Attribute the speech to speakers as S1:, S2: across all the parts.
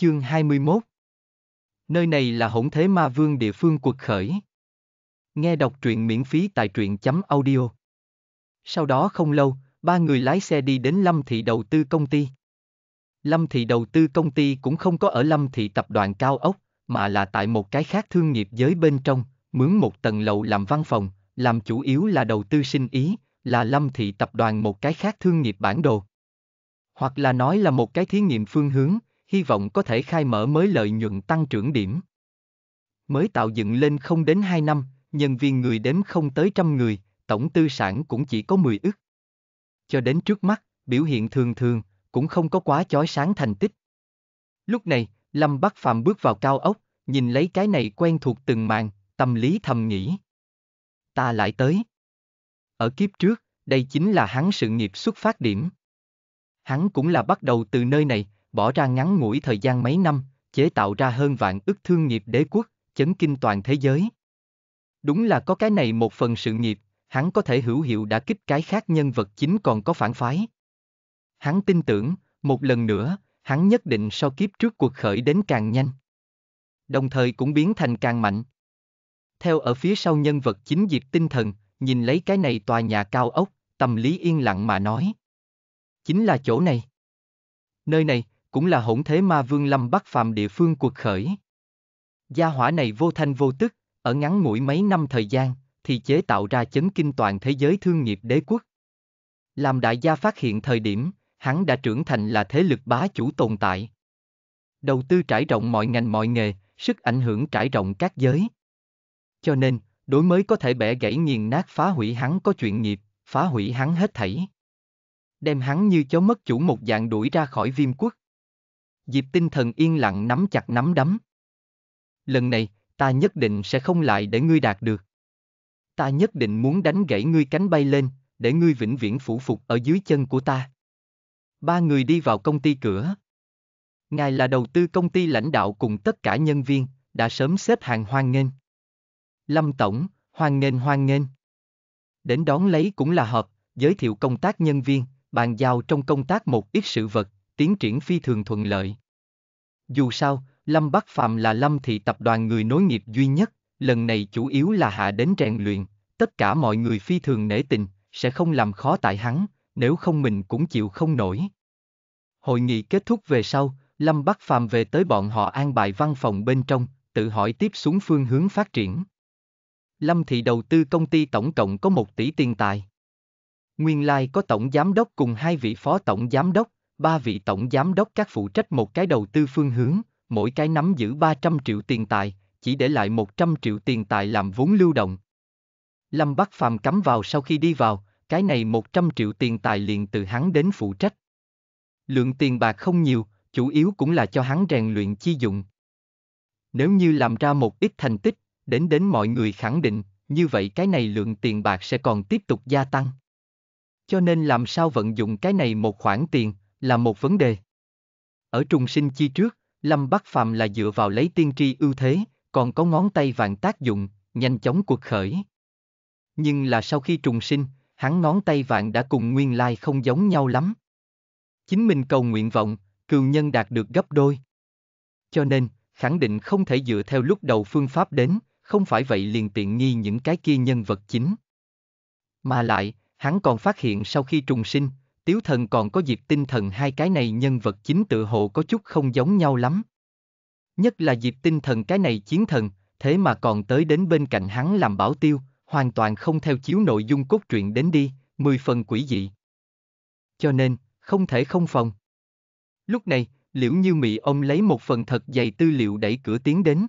S1: Chương 21 Nơi này là hỗn thế ma vương địa phương quật khởi. Nghe đọc truyện miễn phí tại truyện.audio Chấm Sau đó không lâu, ba người lái xe đi đến Lâm Thị đầu tư công ty. Lâm Thị đầu tư công ty cũng không có ở Lâm Thị tập đoàn cao ốc, mà là tại một cái khác thương nghiệp giới bên trong, mướn một tầng lầu làm văn phòng, làm chủ yếu là đầu tư sinh ý, là Lâm Thị tập đoàn một cái khác thương nghiệp bản đồ. Hoặc là nói là một cái thí nghiệm phương hướng, hy vọng có thể khai mở mới lợi nhuận tăng trưởng điểm. Mới tạo dựng lên không đến 2 năm, nhân viên người đếm không tới trăm người, tổng tư sản cũng chỉ có 10 ức. Cho đến trước mắt, biểu hiện thường thường, cũng không có quá chói sáng thành tích. Lúc này, Lâm Bắc Phàm bước vào cao ốc, nhìn lấy cái này quen thuộc từng màn, tâm lý thầm nghĩ. Ta lại tới. Ở kiếp trước, đây chính là hắn sự nghiệp xuất phát điểm. Hắn cũng là bắt đầu từ nơi này, bỏ ra ngắn ngủi thời gian mấy năm, chế tạo ra hơn vạn ức thương nghiệp đế quốc, chấn kinh toàn thế giới. Đúng là có cái này một phần sự nghiệp, hắn có thể hữu hiệu đã kích cái khác nhân vật chính còn có phản phái. Hắn tin tưởng, một lần nữa, hắn nhất định so kiếp trước cuộc khởi đến càng nhanh. Đồng thời cũng biến thành càng mạnh. Theo ở phía sau nhân vật chính diệp tinh thần, nhìn lấy cái này tòa nhà cao ốc, tâm lý yên lặng mà nói. Chính là chỗ này. Nơi này, cũng là hỗn thế ma vương lâm bắc phàm địa phương cuộc khởi. Gia hỏa này vô thanh vô tức, ở ngắn ngủi mấy năm thời gian, thì chế tạo ra chấn kinh toàn thế giới thương nghiệp đế quốc. Làm đại gia phát hiện thời điểm, hắn đã trưởng thành là thế lực bá chủ tồn tại. Đầu tư trải rộng mọi ngành mọi nghề, sức ảnh hưởng trải rộng các giới. Cho nên, đối mới có thể bẻ gãy nghiền nát phá hủy hắn có chuyện nghiệp, phá hủy hắn hết thảy. Đem hắn như chó mất chủ một dạng đuổi ra khỏi viêm quốc. Diệp tinh thần yên lặng nắm chặt nắm đấm. Lần này, ta nhất định sẽ không lại để ngươi đạt được. Ta nhất định muốn đánh gãy ngươi cánh bay lên, để ngươi vĩnh viễn phủ phục ở dưới chân của ta. Ba người đi vào công ty cửa. Ngài là đầu tư công ty lãnh đạo cùng tất cả nhân viên, đã sớm xếp hàng hoan nghênh. Lâm Tổng, hoan nghênh hoan nghênh. Đến đón lấy cũng là hợp giới thiệu công tác nhân viên, bàn giao trong công tác một ít sự vật, tiến triển phi thường thuận lợi. Dù sao, Lâm Bắc Phạm là Lâm thị tập đoàn người nối nghiệp duy nhất, lần này chủ yếu là hạ đến rèn luyện, tất cả mọi người phi thường nể tình, sẽ không làm khó tại hắn, nếu không mình cũng chịu không nổi. Hội nghị kết thúc về sau, Lâm Bắc Phàm về tới bọn họ an bài văn phòng bên trong, tự hỏi tiếp xuống phương hướng phát triển. Lâm Thị đầu tư công ty tổng cộng có 1 tỷ tiền tài. Nguyên lai like có tổng giám đốc cùng hai vị phó tổng giám đốc, ba vị tổng giám đốc các phụ trách một cái đầu tư phương hướng, mỗi cái nắm giữ 300 triệu tiền tài, chỉ để lại 100 triệu tiền tài làm vốn lưu động. Lâm Bắc Phàm cắm vào sau khi đi vào, cái này 100 triệu tiền tài liền từ hắn đến phụ trách. Lượng tiền bạc không nhiều, chủ yếu cũng là cho hắn rèn luyện chi dụng. Nếu như làm ra một ít thành tích, đến đến mọi người khẳng định, như vậy cái này lượng tiền bạc sẽ còn tiếp tục gia tăng. Cho nên làm sao vận dụng cái này một khoản tiền, là một vấn đề. Ở trùng sinh chi trước, Lâm Bắc Phàm là dựa vào lấy tiên tri ưu thế, còn có ngón tay vàng tác dụng, nhanh chóng cuộc khởi. Nhưng là sau khi trùng sinh, hắn ngón tay vàng đã cùng nguyên lai không giống nhau lắm. Chính mình cầu nguyện vọng, cường nhân đạt được gấp đôi. Cho nên, khẳng định không thể dựa theo lúc đầu phương pháp đến, không phải vậy liền tiện nghi những cái kia nhân vật chính. Mà lại, hắn còn phát hiện sau khi trùng sinh, Tiếu thần còn có Diệp tinh thần hai cái này nhân vật chính tự hộ có chút không giống nhau lắm. Nhất là Diệp tinh thần cái này chiến thần, thế mà còn tới đến bên cạnh hắn làm bảo tiêu, hoàn toàn không theo chiếu nội dung cốt truyện đến đi, mười phần quỷ dị. Cho nên, không thể không phòng. Lúc này, liễu như mị ông lấy một phần thật dày tư liệu đẩy cửa tiến đến.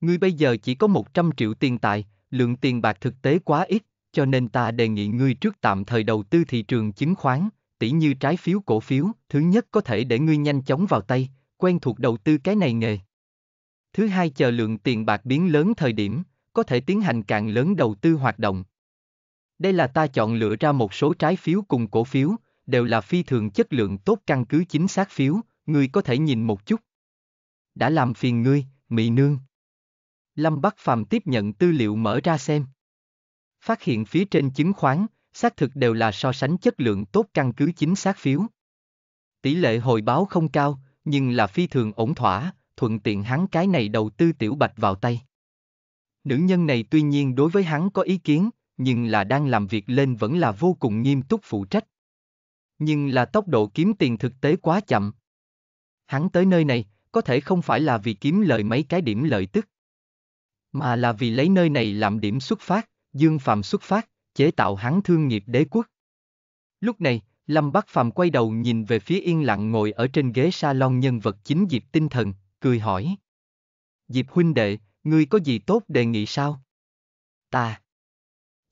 S1: Ngươi bây giờ chỉ có 100 triệu tiền tài, lượng tiền bạc thực tế quá ít, cho nên ta đề nghị ngươi trước tạm thời đầu tư thị trường chứng khoán, tỉ như trái phiếu cổ phiếu, thứ nhất có thể để ngươi nhanh chóng vào tay, quen thuộc đầu tư cái này nghề. Thứ hai chờ lượng tiền bạc biến lớn thời điểm, có thể tiến hành càng lớn đầu tư hoạt động. Đây là ta chọn lựa ra một số trái phiếu cùng cổ phiếu, đều là phi thường chất lượng tốt căn cứ chính xác phiếu, ngươi có thể nhìn một chút. Đã làm phiền ngươi, mị nương. Lâm Bắc Phàm tiếp nhận tư liệu mở ra xem. Phát hiện phía trên chứng khoán, xác thực đều là so sánh chất lượng tốt căn cứ chính xác phiếu. Tỷ lệ hồi báo không cao, nhưng là phi thường ổn thỏa, thuận tiện hắn cái này đầu tư tiểu bạch vào tay. Nữ nhân này tuy nhiên đối với hắn có ý kiến, nhưng là đang làm việc lên vẫn là vô cùng nghiêm túc phụ trách. Nhưng là tốc độ kiếm tiền thực tế quá chậm. Hắn tới nơi này, có thể không phải là vì kiếm lời mấy cái điểm lợi tức, mà là vì lấy nơi này làm điểm xuất phát, Dương Phạm xuất phát, chế tạo hắn thương nghiệp đế quốc. Lúc này, Lâm Bắc Phạm quay đầu nhìn về phía yên lặng ngồi ở trên ghế salon nhân vật chính Diệp Tinh Thần, cười hỏi. Diệp huynh đệ, ngươi có gì tốt đề nghị sao? Ta.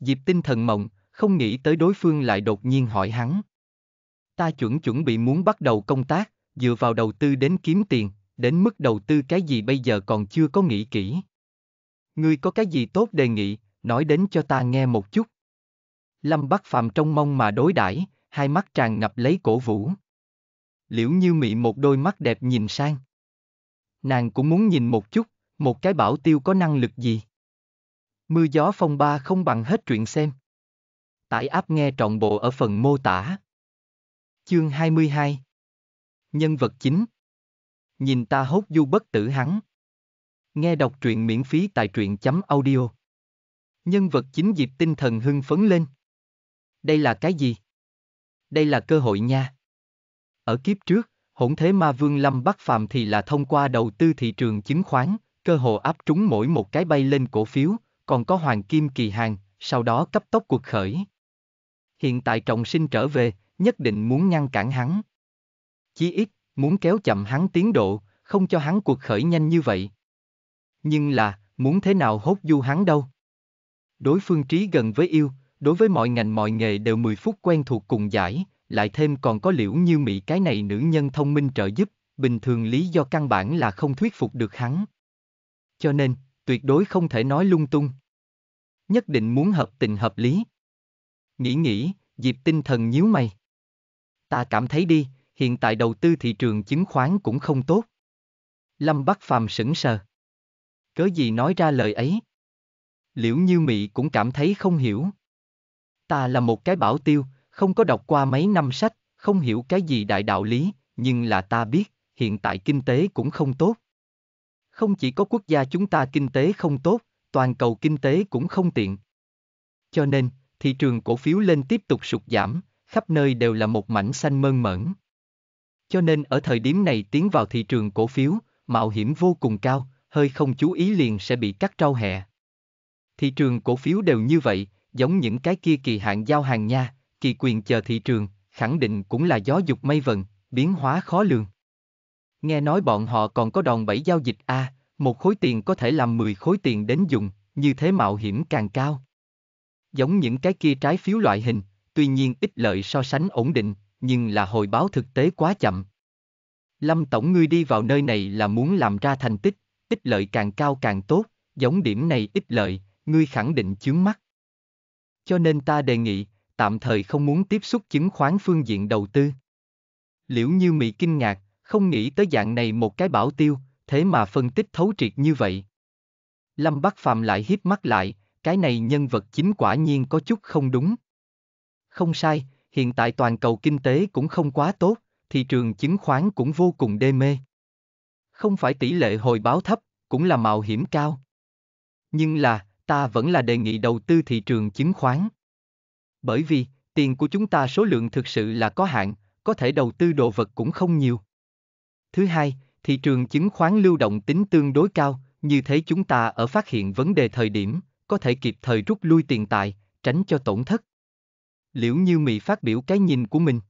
S1: Diệp Tinh Thần mộng, không nghĩ tới đối phương lại đột nhiên hỏi hắn. Ta chuẩn chuẩn bị muốn bắt đầu công tác, dựa vào đầu tư đến kiếm tiền, đến mức đầu tư cái gì bây giờ còn chưa có nghĩ kỹ. Ngươi có cái gì tốt đề nghị, nói đến cho ta nghe một chút. Lâm Bắc Phàm trông mong mà đối đãi, hai mắt tràn ngập lấy cổ vũ. Liễu Như Mị một đôi mắt đẹp nhìn sang. Nàng cũng muốn nhìn một chút, một cái bảo tiêu có năng lực gì. Mưa gió phong ba không bằng hết truyện xem. Tải áp nghe trọn bộ ở phần mô tả. Chương 22 Nhân vật chính Nhìn ta hốt du bất tử hắn. Nghe đọc truyện miễn phí tại truyện chấm audio. Nhân vật chính dịp tinh thần hưng phấn lên. Đây là cái gì? Đây là cơ hội nha. Ở kiếp trước, hỗn thế ma vương lâm bắc phàm thì là thông qua đầu tư thị trường chứng khoán, cơ hội áp trúng mỗi một cái bay lên cổ phiếu, còn có hoàng kim kỳ hàng, sau đó cấp tốc cuộc khởi. Hiện tại trọng sinh trở về, nhất định muốn ngăn cản hắn. Chí ít, muốn kéo chậm hắn tiến độ, không cho hắn cuộc khởi nhanh như vậy. Nhưng là, muốn thế nào hốt du hắn đâu? Đối phương trí gần với yêu, đối với mọi ngành mọi nghề đều 10 phút quen thuộc cùng giải, lại thêm còn có liễu như mỹ cái này nữ nhân thông minh trợ giúp, bình thường lý do căn bản là không thuyết phục được hắn. Cho nên, tuyệt đối không thể nói lung tung. Nhất định muốn hợp tình hợp lý. Nghĩ nghĩ, Diệp tinh thần nhíu mày. Ta cảm thấy đi, hiện tại đầu tư thị trường chứng khoán cũng không tốt. Lâm Bắc Phàm sững sờ. Cớ gì nói ra lời ấy? Liễu Như Mị cũng cảm thấy không hiểu. Ta là một cái bảo tiêu, không có đọc qua mấy năm sách, không hiểu cái gì đại đạo lý, nhưng là ta biết, hiện tại kinh tế cũng không tốt. Không chỉ có quốc gia chúng ta kinh tế không tốt, toàn cầu kinh tế cũng không tiện. Cho nên, thị trường cổ phiếu lên tiếp tục sụt giảm, khắp nơi đều là một mảnh xanh mơn mởn. Cho nên ở thời điểm này tiến vào thị trường cổ phiếu, mạo hiểm vô cùng cao, hơi không chú ý liền sẽ bị cắt trâu hẹ thị trường cổ phiếu đều như vậy, giống những cái kia kỳ hạn giao hàng nha, kỳ quyền chờ thị trường, khẳng định cũng là gió dục mây vần, biến hóa khó lường. Nghe nói bọn họ còn có đòn bẩy giao dịch A, một khối tiền có thể làm 10 khối tiền đến dùng, như thế mạo hiểm càng cao. Giống những cái kia trái phiếu loại hình, tuy nhiên ít lợi so sánh ổn định, nhưng là hồi báo thực tế quá chậm. Lâm Tổng ngươi đi vào nơi này là muốn làm ra thành tích, ít lợi càng cao càng tốt, giống điểm này ít lợi, ngươi khẳng định chướng mắt. Cho nên ta đề nghị, tạm thời không muốn tiếp xúc chứng khoán phương diện đầu tư. Liễu Như Mỹ kinh ngạc, không nghĩ tới dạng này một cái bảo tiêu, thế mà phân tích thấu triệt như vậy. Lâm Bắc Phạm lại hiếp mắt lại, cái này nhân vật chính quả nhiên có chút không đúng. Không sai, hiện tại toàn cầu kinh tế cũng không quá tốt, thị trường chứng khoán cũng vô cùng đê mê. Không phải tỷ lệ hồi báo thấp, cũng là mạo hiểm cao. Nhưng là, ta vẫn là đề nghị đầu tư thị trường chứng khoán. Bởi vì, tiền của chúng ta số lượng thực sự là có hạn, có thể đầu tư đồ vật cũng không nhiều. Thứ hai, thị trường chứng khoán lưu động tính tương đối cao, như thế chúng ta ở phát hiện vấn đề thời điểm, có thể kịp thời rút lui tiền tài, tránh cho tổn thất. Liễu Như Mị phát biểu cái nhìn của mình.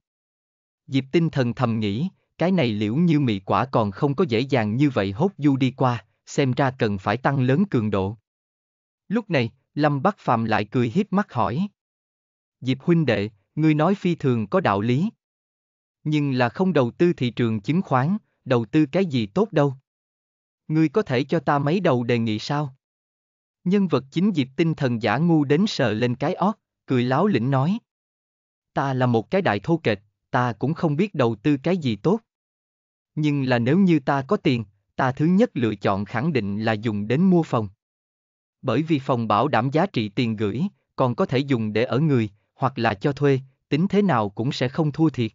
S1: Diệp tinh thần thầm nghĩ, cái này Liễu Như Mị quả còn không có dễ dàng như vậy hốt du đi qua, xem ra cần phải tăng lớn cường độ. Lúc này, Lâm Bắc Phạm lại cười hiếp mắt hỏi. Diệp huynh đệ, ngươi nói phi thường có đạo lý. Nhưng là không đầu tư thị trường chứng khoán, đầu tư cái gì tốt đâu. Ngươi có thể cho ta mấy đầu đề nghị sao? Nhân vật chính Diệp tinh thần giả ngu đến sờ lên cái ót, cười láo lĩnh nói. Ta là một cái đại thô kệch, ta cũng không biết đầu tư cái gì tốt. Nhưng là nếu như ta có tiền, ta thứ nhất lựa chọn khẳng định là dùng đến mua phòng bởi vì phòng bảo đảm giá trị tiền gửi, còn có thể dùng để ở người, hoặc là cho thuê, tính thế nào cũng sẽ không thua thiệt.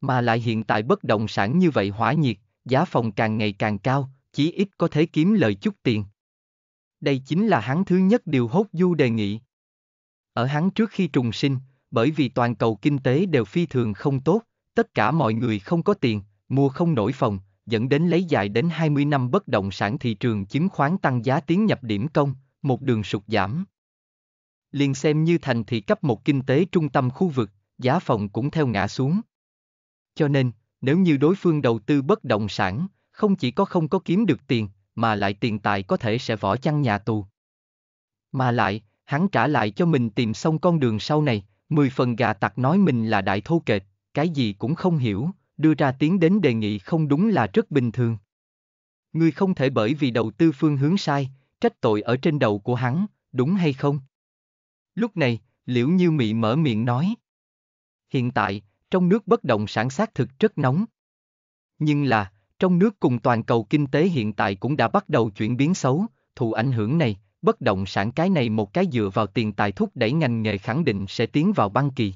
S1: Mà lại hiện tại bất động sản như vậy hỏa nhiệt, giá phòng càng ngày càng cao, chí ít có thể kiếm lời chút tiền. Đây chính là hắn thứ nhất điều hốt du đề nghị. Ở hắn trước khi trùng sinh, bởi vì toàn cầu kinh tế đều phi thường không tốt, tất cả mọi người không có tiền, mua không nổi phòng, dẫn đến lấy dài đến 20 năm bất động sản thị trường chứng khoán tăng giá tiến nhập điểm công, một đường sụt giảm. Liền xem như thành thị cấp một kinh tế trung tâm khu vực, giá phòng cũng theo ngã xuống. Cho nên, nếu như đối phương đầu tư bất động sản, không chỉ có không có kiếm được tiền, mà lại tiền tài có thể sẽ vỏ chăn nhà tù. Mà lại, hắn trả lại cho mình tìm xong con đường sau này, mười phần gà tặc nói mình là đại thô kệch, cái gì cũng không hiểu, đưa ra tiến đến đề nghị không đúng là rất bình thường. Ngươi không thể bởi vì đầu tư phương hướng sai, trách tội ở trên đầu của hắn, đúng hay không? Lúc này, Liễu Như Mị mở miệng nói. Hiện tại, trong nước bất động sản xác thực rất nóng. Nhưng là, trong nước cùng toàn cầu kinh tế hiện tại cũng đã bắt đầu chuyển biến xấu, thụ ảnh hưởng này, bất động sản cái này một cái dựa vào tiền tài thúc đẩy ngành nghề khẳng định sẽ tiến vào băng kỳ.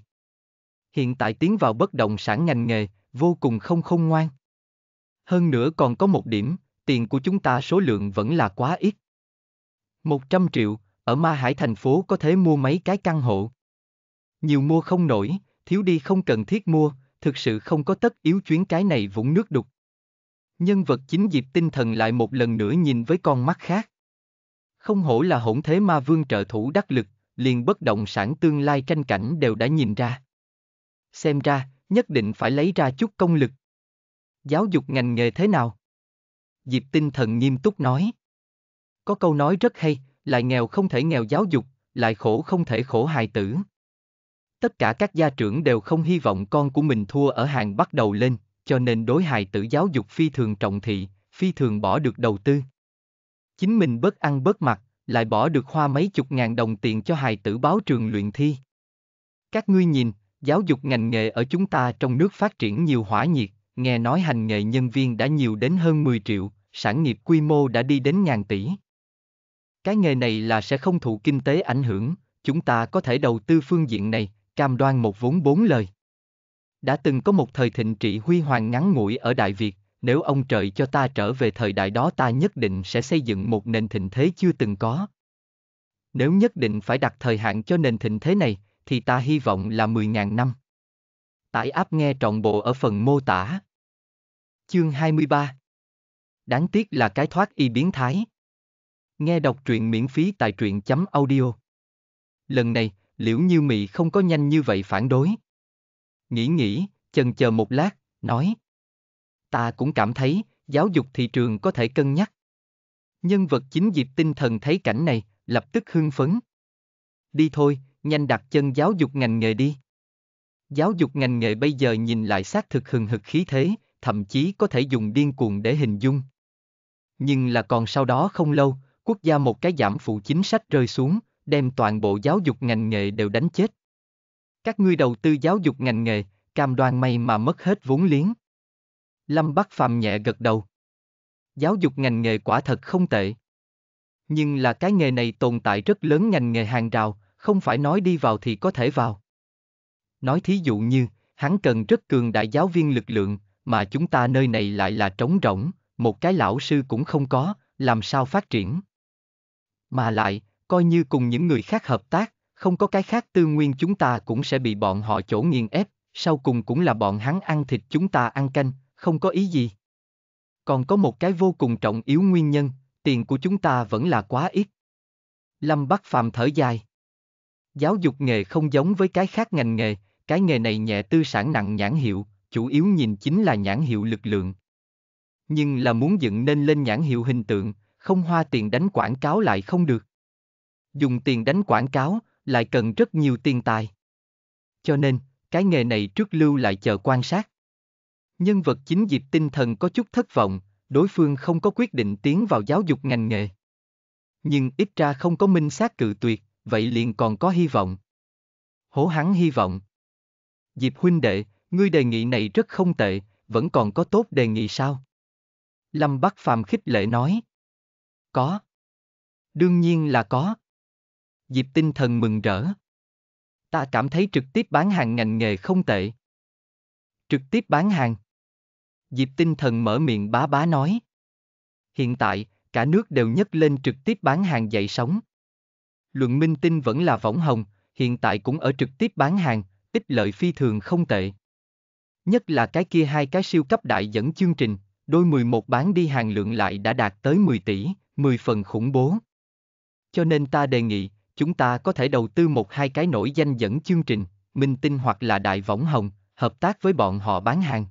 S1: Hiện tại tiến vào bất động sản ngành nghề, vô cùng không không ngoan. Hơn nữa còn có một điểm, tiền của chúng ta số lượng vẫn là quá ít. 100 triệu, ở Ma Hải thành phố có thể mua mấy cái căn hộ. Nhiều mua không nổi, thiếu đi không cần thiết mua, thực sự không có tất yếu chuyến cái này vũng nước đục. Nhân vật chính Diệp tinh thần lại một lần nữa nhìn với con mắt khác. Không hổ là hỗn thế ma vương trợ thủ đắc lực, liền bất động sản tương lai tranh cảnh đều đã nhìn ra. Xem ra, nhất định phải lấy ra chút công lực. Giáo dục ngành nghề thế nào? Diệp tinh thần nghiêm túc nói. Có câu nói rất hay, lại nghèo không thể nghèo giáo dục, lại khổ không thể khổ hài tử. Tất cả các gia trưởng đều không hy vọng con của mình thua ở hàng bắt đầu lên, cho nên đối hài tử giáo dục phi thường trọng thị, phi thường bỏ được đầu tư. Chính mình bớt ăn bớt mặc, lại bỏ được hoa mấy chục ngàn đồng tiền cho hài tử báo trường luyện thi. Các ngươi nhìn, Giáo dục ngành nghề ở chúng ta trong nước phát triển nhiều hỏa nhiệt, nghe nói hành nghề nhân viên đã nhiều đến hơn 10 triệu, sản nghiệp quy mô đã đi đến ngàn tỷ. Cái nghề này là sẽ không thụ kinh tế ảnh hưởng, chúng ta có thể đầu tư phương diện này, cam đoan một vốn bốn lời. Đã từng có một thời thịnh trị huy hoàng ngắn ngủi ở Đại Việt, nếu ông trời cho ta trở về thời đại đó ta nhất định sẽ xây dựng một nền thịnh thế chưa từng có. Nếu nhất định phải đặt thời hạn cho nền thịnh thế này, thì ta hy vọng là 10.000 năm. Tải áp nghe trọn bộ ở phần mô tả. Chương 23 Đáng tiếc là cái thoát y biến thái. Nghe đọc truyện miễn phí tại truyện chấm audio. Lần này, liễu như mị không có nhanh như vậy phản đối. Nghĩ nghĩ, chần chờ một lát, nói. Ta cũng cảm thấy, giáo dục thị trường có thể cân nhắc. Nhân vật chính dịp tinh thần thấy cảnh này, lập tức hưng phấn. Đi thôi, nhanh đặt chân giáo dục ngành nghề đi. Giáo dục ngành nghề bây giờ nhìn lại xác thực hừng hực khí thế, thậm chí có thể dùng điên cuồng để hình dung. Nhưng là còn sau đó không lâu, quốc gia một cái giảm phụ chính sách rơi xuống, đem toàn bộ giáo dục ngành nghề đều đánh chết. Các ngươi đầu tư giáo dục ngành nghề, cam đoan may mà mất hết vốn liếng. Lâm Bắc Phàm nhẹ gật đầu. Giáo dục ngành nghề quả thật không tệ. Nhưng là cái nghề này tồn tại rất lớn ngành nghề hàng rào, không phải nói đi vào thì có thể vào. Nói thí dụ như, hắn cần rất cường đại giáo viên lực lượng, mà chúng ta nơi này lại là trống rỗng, một cái lão sư cũng không có, làm sao phát triển. Mà lại, coi như cùng những người khác hợp tác, không có cái khác tư nguyên chúng ta cũng sẽ bị bọn họ chỗ nghiền ép, sau cùng cũng là bọn hắn ăn thịt chúng ta ăn canh, không có ý gì. Còn có một cái vô cùng trọng yếu nguyên nhân, tiền của chúng ta vẫn là quá ít. Lâm Bắc Phạm thở dài. Giáo dục nghề không giống với cái khác ngành nghề, cái nghề này nhẹ tư sản nặng nhãn hiệu, chủ yếu nhìn chính là nhãn hiệu lực lượng. Nhưng là muốn dựng nên lên nhãn hiệu hình tượng, không hoa tiền đánh quảng cáo lại không được. Dùng tiền đánh quảng cáo, lại cần rất nhiều tiền tài. Cho nên, cái nghề này trước lưu lại chờ quan sát. Nhân vật chính dịp tinh thần có chút thất vọng, đối phương không có quyết định tiến vào giáo dục ngành nghề. Nhưng ít ra không có minh xác cự tuyệt, vậy liền còn có hy vọng. Hố hắn hy vọng. Diệp huynh đệ, ngươi đề nghị này rất không tệ, vẫn còn có tốt đề nghị sao? Lâm Bắc Phàm khích lệ nói. Có. Đương nhiên là có. Diệp tinh thần mừng rỡ. Ta cảm thấy trực tiếp bán hàng ngành nghề không tệ. Trực tiếp bán hàng. Diệp tinh thần mở miệng bá bá nói. Hiện tại, cả nước đều nhấc lên trực tiếp bán hàng dạy sống. Luận Minh Tinh vẫn là võng hồng, hiện tại cũng ở trực tiếp bán hàng, ít lợi phi thường không tệ. Nhất là cái kia hai cái siêu cấp đại dẫn chương trình, đôi 11 bán đi hàng lượng lại đã đạt tới 10 tỷ, 10 phần khủng bố. Cho nên ta đề nghị, chúng ta có thể đầu tư một hai cái nổi danh dẫn chương trình, Minh Tinh hoặc là Đại Võng Hồng, hợp tác với bọn họ bán hàng.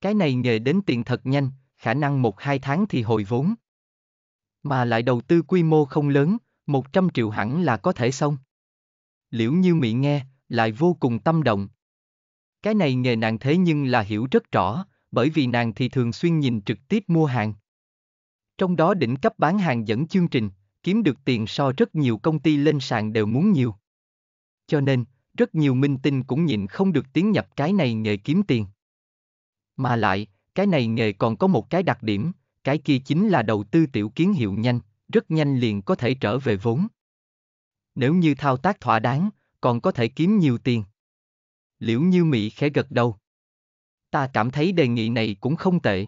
S1: Cái này nghề đến tiền thật nhanh, khả năng một hai tháng thì hồi vốn. Mà lại đầu tư quy mô không lớn, một trăm triệu hẳn là có thể xong. Liễu như mị nghe, lại vô cùng tâm động. Cái này nghề nàng thế nhưng là hiểu rất rõ, bởi vì nàng thì thường xuyên nhìn trực tiếp mua hàng. Trong đó đỉnh cấp bán hàng dẫn chương trình, kiếm được tiền so rất nhiều công ty lên sàn đều muốn nhiều. Cho nên, rất nhiều minh tinh cũng nhịn không được tiến nhập cái này nghề kiếm tiền. Mà lại, cái này nghề còn có một cái đặc điểm, cái kia chính là đầu tư tiểu kiến hiệu nhanh, rất nhanh liền có thể trở về vốn. Nếu như thao tác thỏa đáng, còn có thể kiếm nhiều tiền. Liễu Như Mỹ khẽ gật đầu. Ta cảm thấy đề nghị này cũng không tệ.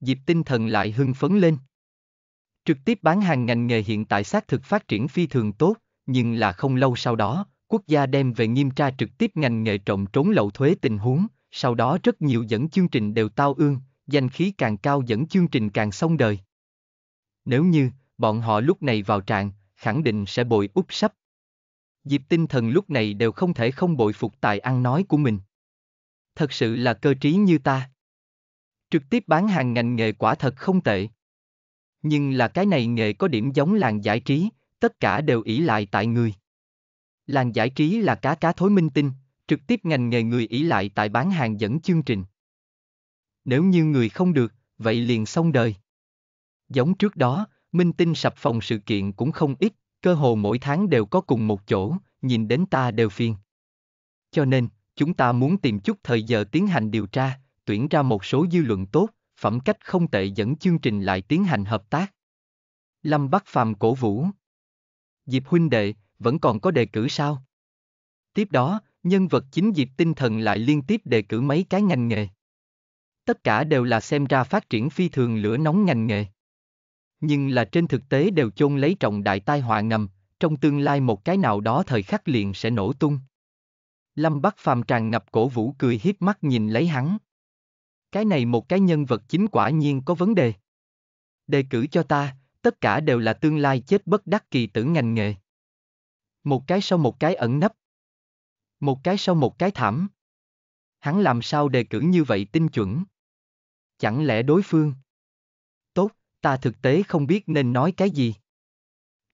S1: Diệp tinh thần lại hưng phấn lên. Trực tiếp bán hàng ngành nghề hiện tại xác thực phát triển phi thường tốt, nhưng là không lâu sau đó, quốc gia đem về nghiêm tra trực tiếp ngành nghề trộm trốn lậu thuế tình huống, sau đó rất nhiều dẫn chương trình đều tao ương, danh khí càng cao dẫn chương trình càng xong đời. Nếu như, bọn họ lúc này vào trạng, khẳng định sẽ bội úp sắp Diệp tinh thần lúc này đều không thể không bội phục tài ăn nói của mình. Thật sự là cơ trí như ta. Trực tiếp bán hàng ngành nghề quả thật không tệ. Nhưng là cái này nghề có điểm giống làng giải trí, tất cả đều ỷ lại tại người. Làng giải trí là cá cá thối minh tinh, trực tiếp ngành nghề người ỷ lại tại bán hàng dẫn chương trình. Nếu như người không được, vậy liền xong đời. Giống trước đó, Minh tinh sập phòng sự kiện cũng không ít, cơ hồ mỗi tháng đều có cùng một chỗ, nhìn đến ta đều phiền. Cho nên, chúng ta muốn tìm chút thời giờ tiến hành điều tra, tuyển ra một số dư luận tốt, phẩm cách không tệ dẫn chương trình lại tiến hành hợp tác. Lâm Bắc Phàm cổ vũ. Diệp huynh đệ, vẫn còn có đề cử sao? Tiếp đó, nhân vật chính Diệp tinh thần lại liên tiếp đề cử mấy cái ngành nghề. Tất cả đều là xem ra phát triển phi thường lửa nóng ngành nghề nhưng là trên thực tế đều chôn lấy trọng đại tai họa ngầm, trong tương lai một cái nào đó thời khắc liền sẽ nổ tung. Lâm Bắc Phàm tràn ngập cổ vũ cười hiếp mắt nhìn lấy hắn. Cái này một cái nhân vật chính quả nhiên có vấn đề. Đề cử cho ta, tất cả đều là tương lai chết bất đắc kỳ tử ngành nghề. Một cái sau một cái ẩn nấp. Một cái sau một cái thảm. Hắn làm sao đề cử như vậy tinh chuẩn? Chẳng lẽ đối phương ta thực tế không biết nên nói cái gì.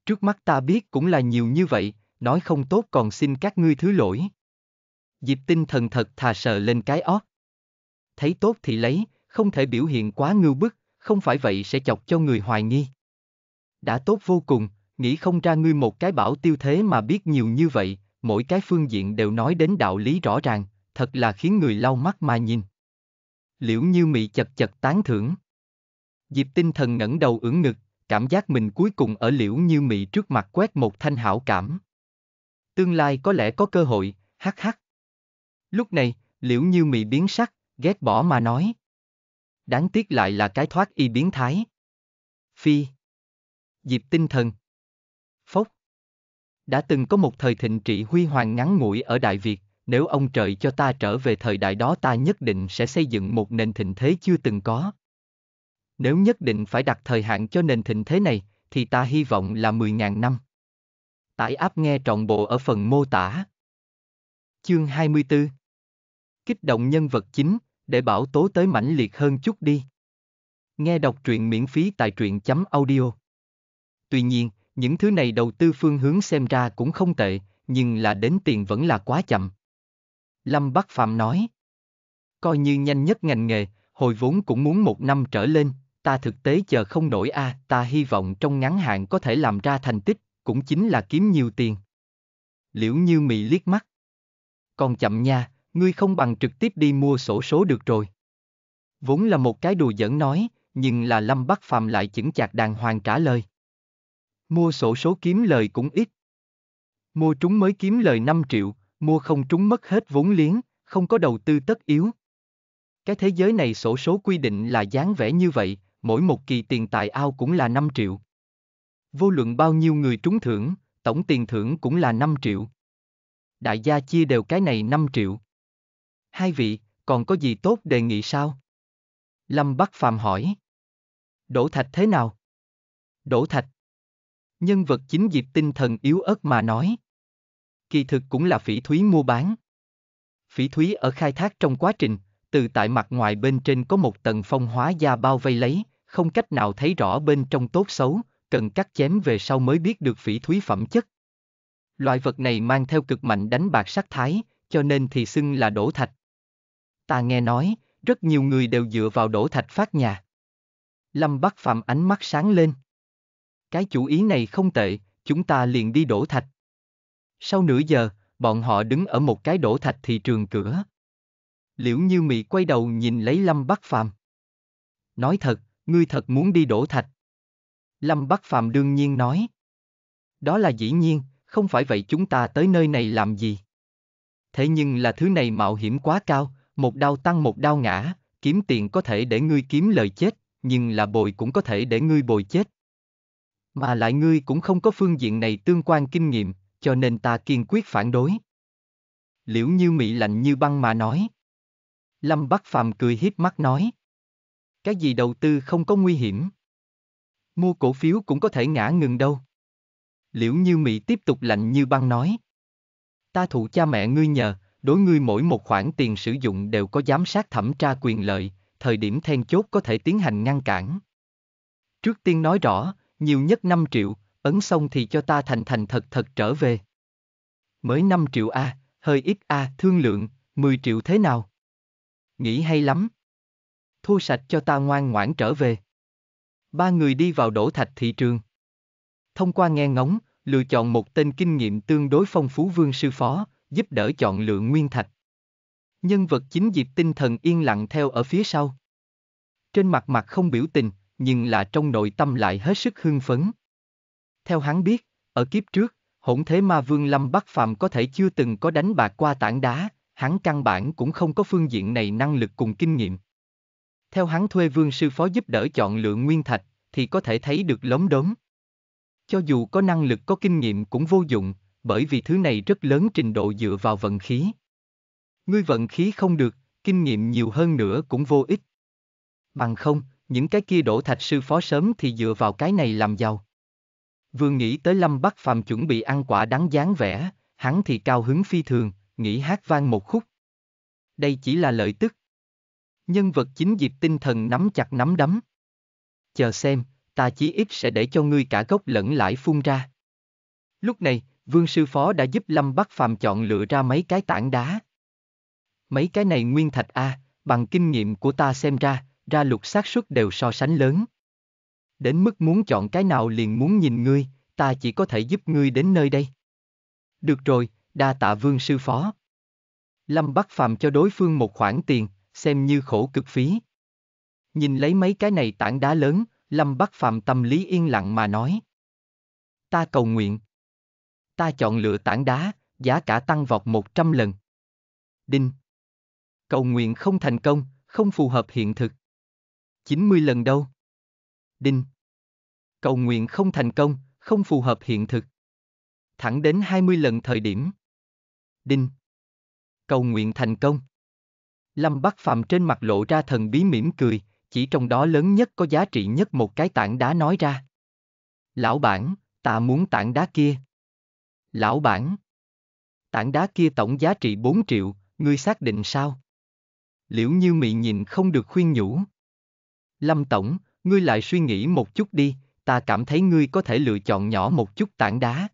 S1: Trước mắt ta biết cũng là nhiều như vậy, nói không tốt còn xin các ngươi thứ lỗi. Diệp tinh thần thật thà sờ lên cái ót. Thấy tốt thì lấy, không thể biểu hiện quá ngưu bức, không phải vậy sẽ chọc cho người hoài nghi. Đã tốt vô cùng, nghĩ không ra ngươi một cái bảo tiêu thế mà biết nhiều như vậy, mỗi cái phương diện đều nói đến đạo lý rõ ràng, thật là khiến người lau mắt mà nhìn. Liễu như mị chật chật tán thưởng. Diệp tinh thần ngẩng đầu ưỡn ngực, cảm giác mình cuối cùng ở liễu như mị trước mặt quét một thanh hảo cảm. Tương lai có lẽ có cơ hội, hắc hắc. Lúc này, liễu như mị biến sắc, ghét bỏ mà nói. Đáng tiếc lại là cái thoát y biến thái. Phi. Diệp tinh thần. Phốc. Đã từng có một thời thịnh trị huy hoàng ngắn ngủi ở Đại Việt, nếu ông trời cho ta trở về thời đại đó ta nhất định sẽ xây dựng một nền thịnh thế chưa từng có nếu nhất định phải đặt thời hạn cho nền thịnh thế này, thì ta hy vọng là 10.000 năm. Tải áp nghe trọn bộ ở phần mô tả. Chương 24 Kích động nhân vật chính, để bảo tố tới mãnh liệt hơn chút đi. Nghe đọc truyện miễn phí tại truyện chấm audio. Tuy nhiên, những thứ này đầu tư phương hướng xem ra cũng không tệ, nhưng là đến tiền vẫn là quá chậm. Lâm Bắc Phạm nói. Coi như nhanh nhất ngành nghề, hồi vốn cũng muốn một năm trở lên, ta thực tế chờ không nổi a, à, ta hy vọng trong ngắn hạn có thể làm ra thành tích, cũng chính là kiếm nhiều tiền. Liễu Như Mị liếc mắt. Còn chậm nha, ngươi không bằng trực tiếp đi mua sổ số được rồi. Vốn là một cái đùa giỡn nói, nhưng là Lâm Bắc Phàm lại chững chạc đàng hoàng trả lời. Mua sổ số kiếm lời cũng ít. Mua trúng mới kiếm lời 5 triệu, mua không trúng mất hết vốn liếng, không có đầu tư tất yếu. Cái thế giới này sổ số quy định là dáng vẻ như vậy, mỗi một kỳ tiền tài ao cũng là 5 triệu. Vô luận bao nhiêu người trúng thưởng, tổng tiền thưởng cũng là 5 triệu. Đại gia chia đều cái này 5 triệu. Hai vị, còn có gì tốt đề nghị sao? Lâm Bắc Phàm hỏi. Đỗ Thạch thế nào? Đỗ Thạch. Nhân vật chính dịp tinh thần yếu ớt mà nói. Kỳ thực cũng là phỉ thúy mua bán. Phỉ thúy ở khai thác trong quá trình, từ tại mặt ngoài bên trên có một tầng phong hóa da bao vây lấy, không cách nào thấy rõ bên trong tốt xấu, cần cắt chém về sau mới biết được phỉ thúy phẩm chất. Loại vật này mang theo cực mạnh đánh bạc sắc thái, cho nên thì xưng là đổ thạch. Ta nghe nói, rất nhiều người đều dựa vào đổ thạch phát nhà. Lâm Bắc Phạm ánh mắt sáng lên. Cái chủ ý này không tệ, chúng ta liền đi đổ thạch. Sau nửa giờ, bọn họ đứng ở một cái đổ thạch thị trường cửa. Liễu Như Mị quay đầu nhìn lấy Lâm Bắc Phạm. Nói thật, Ngươi thật muốn đi đổ thạch. Lâm Bắc Phàm đương nhiên nói. Đó là dĩ nhiên, không phải vậy chúng ta tới nơi này làm gì. Thế nhưng là thứ này mạo hiểm quá cao, một đau tăng một đau ngã, kiếm tiền có thể để ngươi kiếm lời chết, nhưng là bồi cũng có thể để ngươi bồi chết. Mà lại ngươi cũng không có phương diện này tương quan kinh nghiệm, cho nên ta kiên quyết phản đối. Liễu như mị lạnh như băng mà nói. Lâm Bắc Phàm cười híp mắt nói. Cái gì đầu tư không có nguy hiểm? Mua cổ phiếu cũng có thể ngã ngừng đâu. Liễu Như Mỹ tiếp tục lạnh như băng nói. Ta thụ cha mẹ ngươi nhờ, đối ngươi mỗi một khoản tiền sử dụng đều có giám sát thẩm tra quyền lợi, thời điểm then chốt có thể tiến hành ngăn cản. Trước tiên nói rõ, nhiều nhất 5 triệu, ấn xong thì cho ta thành thành thật thật trở về. Mới 5 triệu A, hơi ít A, thương lượng, 10 triệu thế nào? Nghĩ hay lắm. Thu sạch cho ta ngoan ngoãn trở về. Ba người đi vào đổ thạch thị trường. Thông qua nghe ngóng, lựa chọn một tên kinh nghiệm tương đối phong phú vương sư phó, giúp đỡ chọn lựa nguyên thạch. Nhân vật chính Diệp tinh thần yên lặng theo ở phía sau. Trên mặt mặt không biểu tình, nhưng là trong nội tâm lại hết sức hưng phấn. Theo hắn biết, ở kiếp trước, hỗn thế ma vương Lâm Bắc Phàm có thể chưa từng có đánh bạc qua tảng đá, hắn căn bản cũng không có phương diện này năng lực cùng kinh nghiệm theo hắn thuê vương sư phó giúp đỡ chọn lựa nguyên thạch, thì có thể thấy được lống đốm. Cho dù có năng lực có kinh nghiệm cũng vô dụng, bởi vì thứ này rất lớn trình độ dựa vào vận khí. Ngươi vận khí không được, kinh nghiệm nhiều hơn nữa cũng vô ích. Bằng không, những cái kia đổ thạch sư phó sớm thì dựa vào cái này làm giàu. Vừa nghĩ tới Lâm Bắc Phàm chuẩn bị ăn quả đáng dáng vẻ, hắn thì cao hứng phi thường, nghĩ hát vang một khúc. Đây chỉ là lợi tức, Nhân vật chính dịp tinh thần nắm chặt nắm đấm. Chờ xem, ta chỉ ít sẽ để cho ngươi cả gốc lẫn lãi phun ra. Lúc này, Vương Sư Phó đã giúp Lâm Bắc Phàm chọn lựa ra mấy cái tảng đá. Mấy cái này nguyên thạch A, bằng kinh nghiệm của ta xem ra, ra lục xác suất đều so sánh lớn. Đến mức muốn chọn cái nào liền muốn nhìn ngươi, ta chỉ có thể giúp ngươi đến nơi đây. Được rồi, đa tạ Vương Sư Phó. Lâm Bắc Phàm cho đối phương một khoản tiền, xem như khổ cực phí. Nhìn lấy mấy cái này tảng đá lớn, Lâm Bắc Phạm tâm lý yên lặng mà nói. Ta cầu nguyện. Ta chọn lựa tảng đá, giá cả tăng vọt 100 lần. Đinh. Cầu nguyện không thành công, không phù hợp hiện thực. 90 lần đâu. Đinh. Cầu nguyện không thành công, không phù hợp hiện thực. Thẳng đến 20 lần thời điểm. Đinh. Cầu nguyện thành công. Lâm Bắc Phạm trên mặt lộ ra thần bí mỉm cười, chỉ trong đó lớn nhất có giá trị nhất một cái tảng đá nói ra. Lão bản, ta muốn tảng đá kia. Lão bản. Tảng đá kia tổng giá trị 4 triệu, ngươi xác định sao? Liễu như mị nhìn không được khuyên nhủ. Lâm Tổng, ngươi lại suy nghĩ một chút đi, ta cảm thấy ngươi có thể lựa chọn nhỏ một chút tảng đá.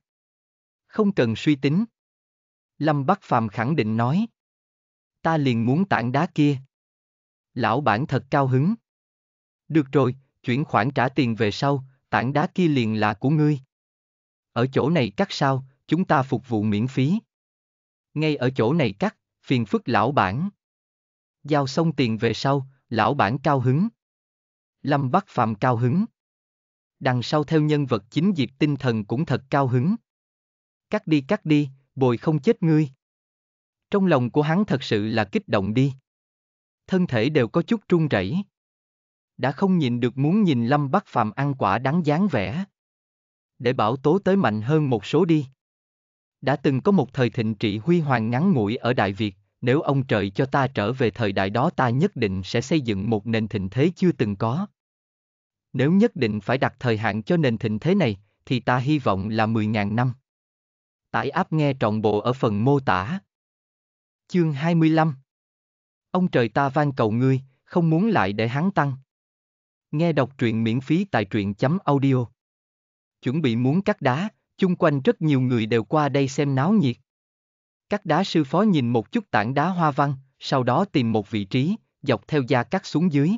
S1: Không cần suy tính. Lâm Bắc Phàm khẳng định nói ta liền muốn tảng đá kia. Lão bản thật cao hứng. Được rồi, chuyển khoản trả tiền về sau, tảng đá kia liền là của ngươi. Ở chỗ này cắt sao, chúng ta phục vụ miễn phí. Ngay ở chỗ này cắt, phiền phức lão bản. Giao xong tiền về sau, lão bản cao hứng. Lâm Bắc phạm cao hứng. Đằng sau theo nhân vật chính Diệp Tinh Thần cũng thật cao hứng. Cắt đi cắt đi, bồi không chết ngươi. Trong lòng của hắn thật sự là kích động đi. Thân thể đều có chút run rẩy. Đã không nhìn được muốn nhìn Lâm Bắc Phàm ăn quả đáng dáng vẻ. Để bảo tố tới mạnh hơn một số đi. Đã từng có một thời thịnh trị huy hoàng ngắn ngủi ở Đại Việt, nếu ông trời cho ta trở về thời đại đó ta nhất định sẽ xây dựng một nền thịnh thế chưa từng có. Nếu nhất định phải đặt thời hạn cho nền thịnh thế này, thì ta hy vọng là 10.000 năm. Tải áp nghe trọn bộ ở phần mô tả. Chương 25 Ông trời ta van cầu ngươi, không muốn lại để hắn tăng. Nghe đọc truyện miễn phí tại truyện chấm audio. Chuẩn bị muốn cắt đá, chung quanh rất nhiều người đều qua đây xem náo nhiệt. Cắt đá sư phó nhìn một chút tảng đá hoa văn, sau đó tìm một vị trí, dọc theo da cắt xuống dưới.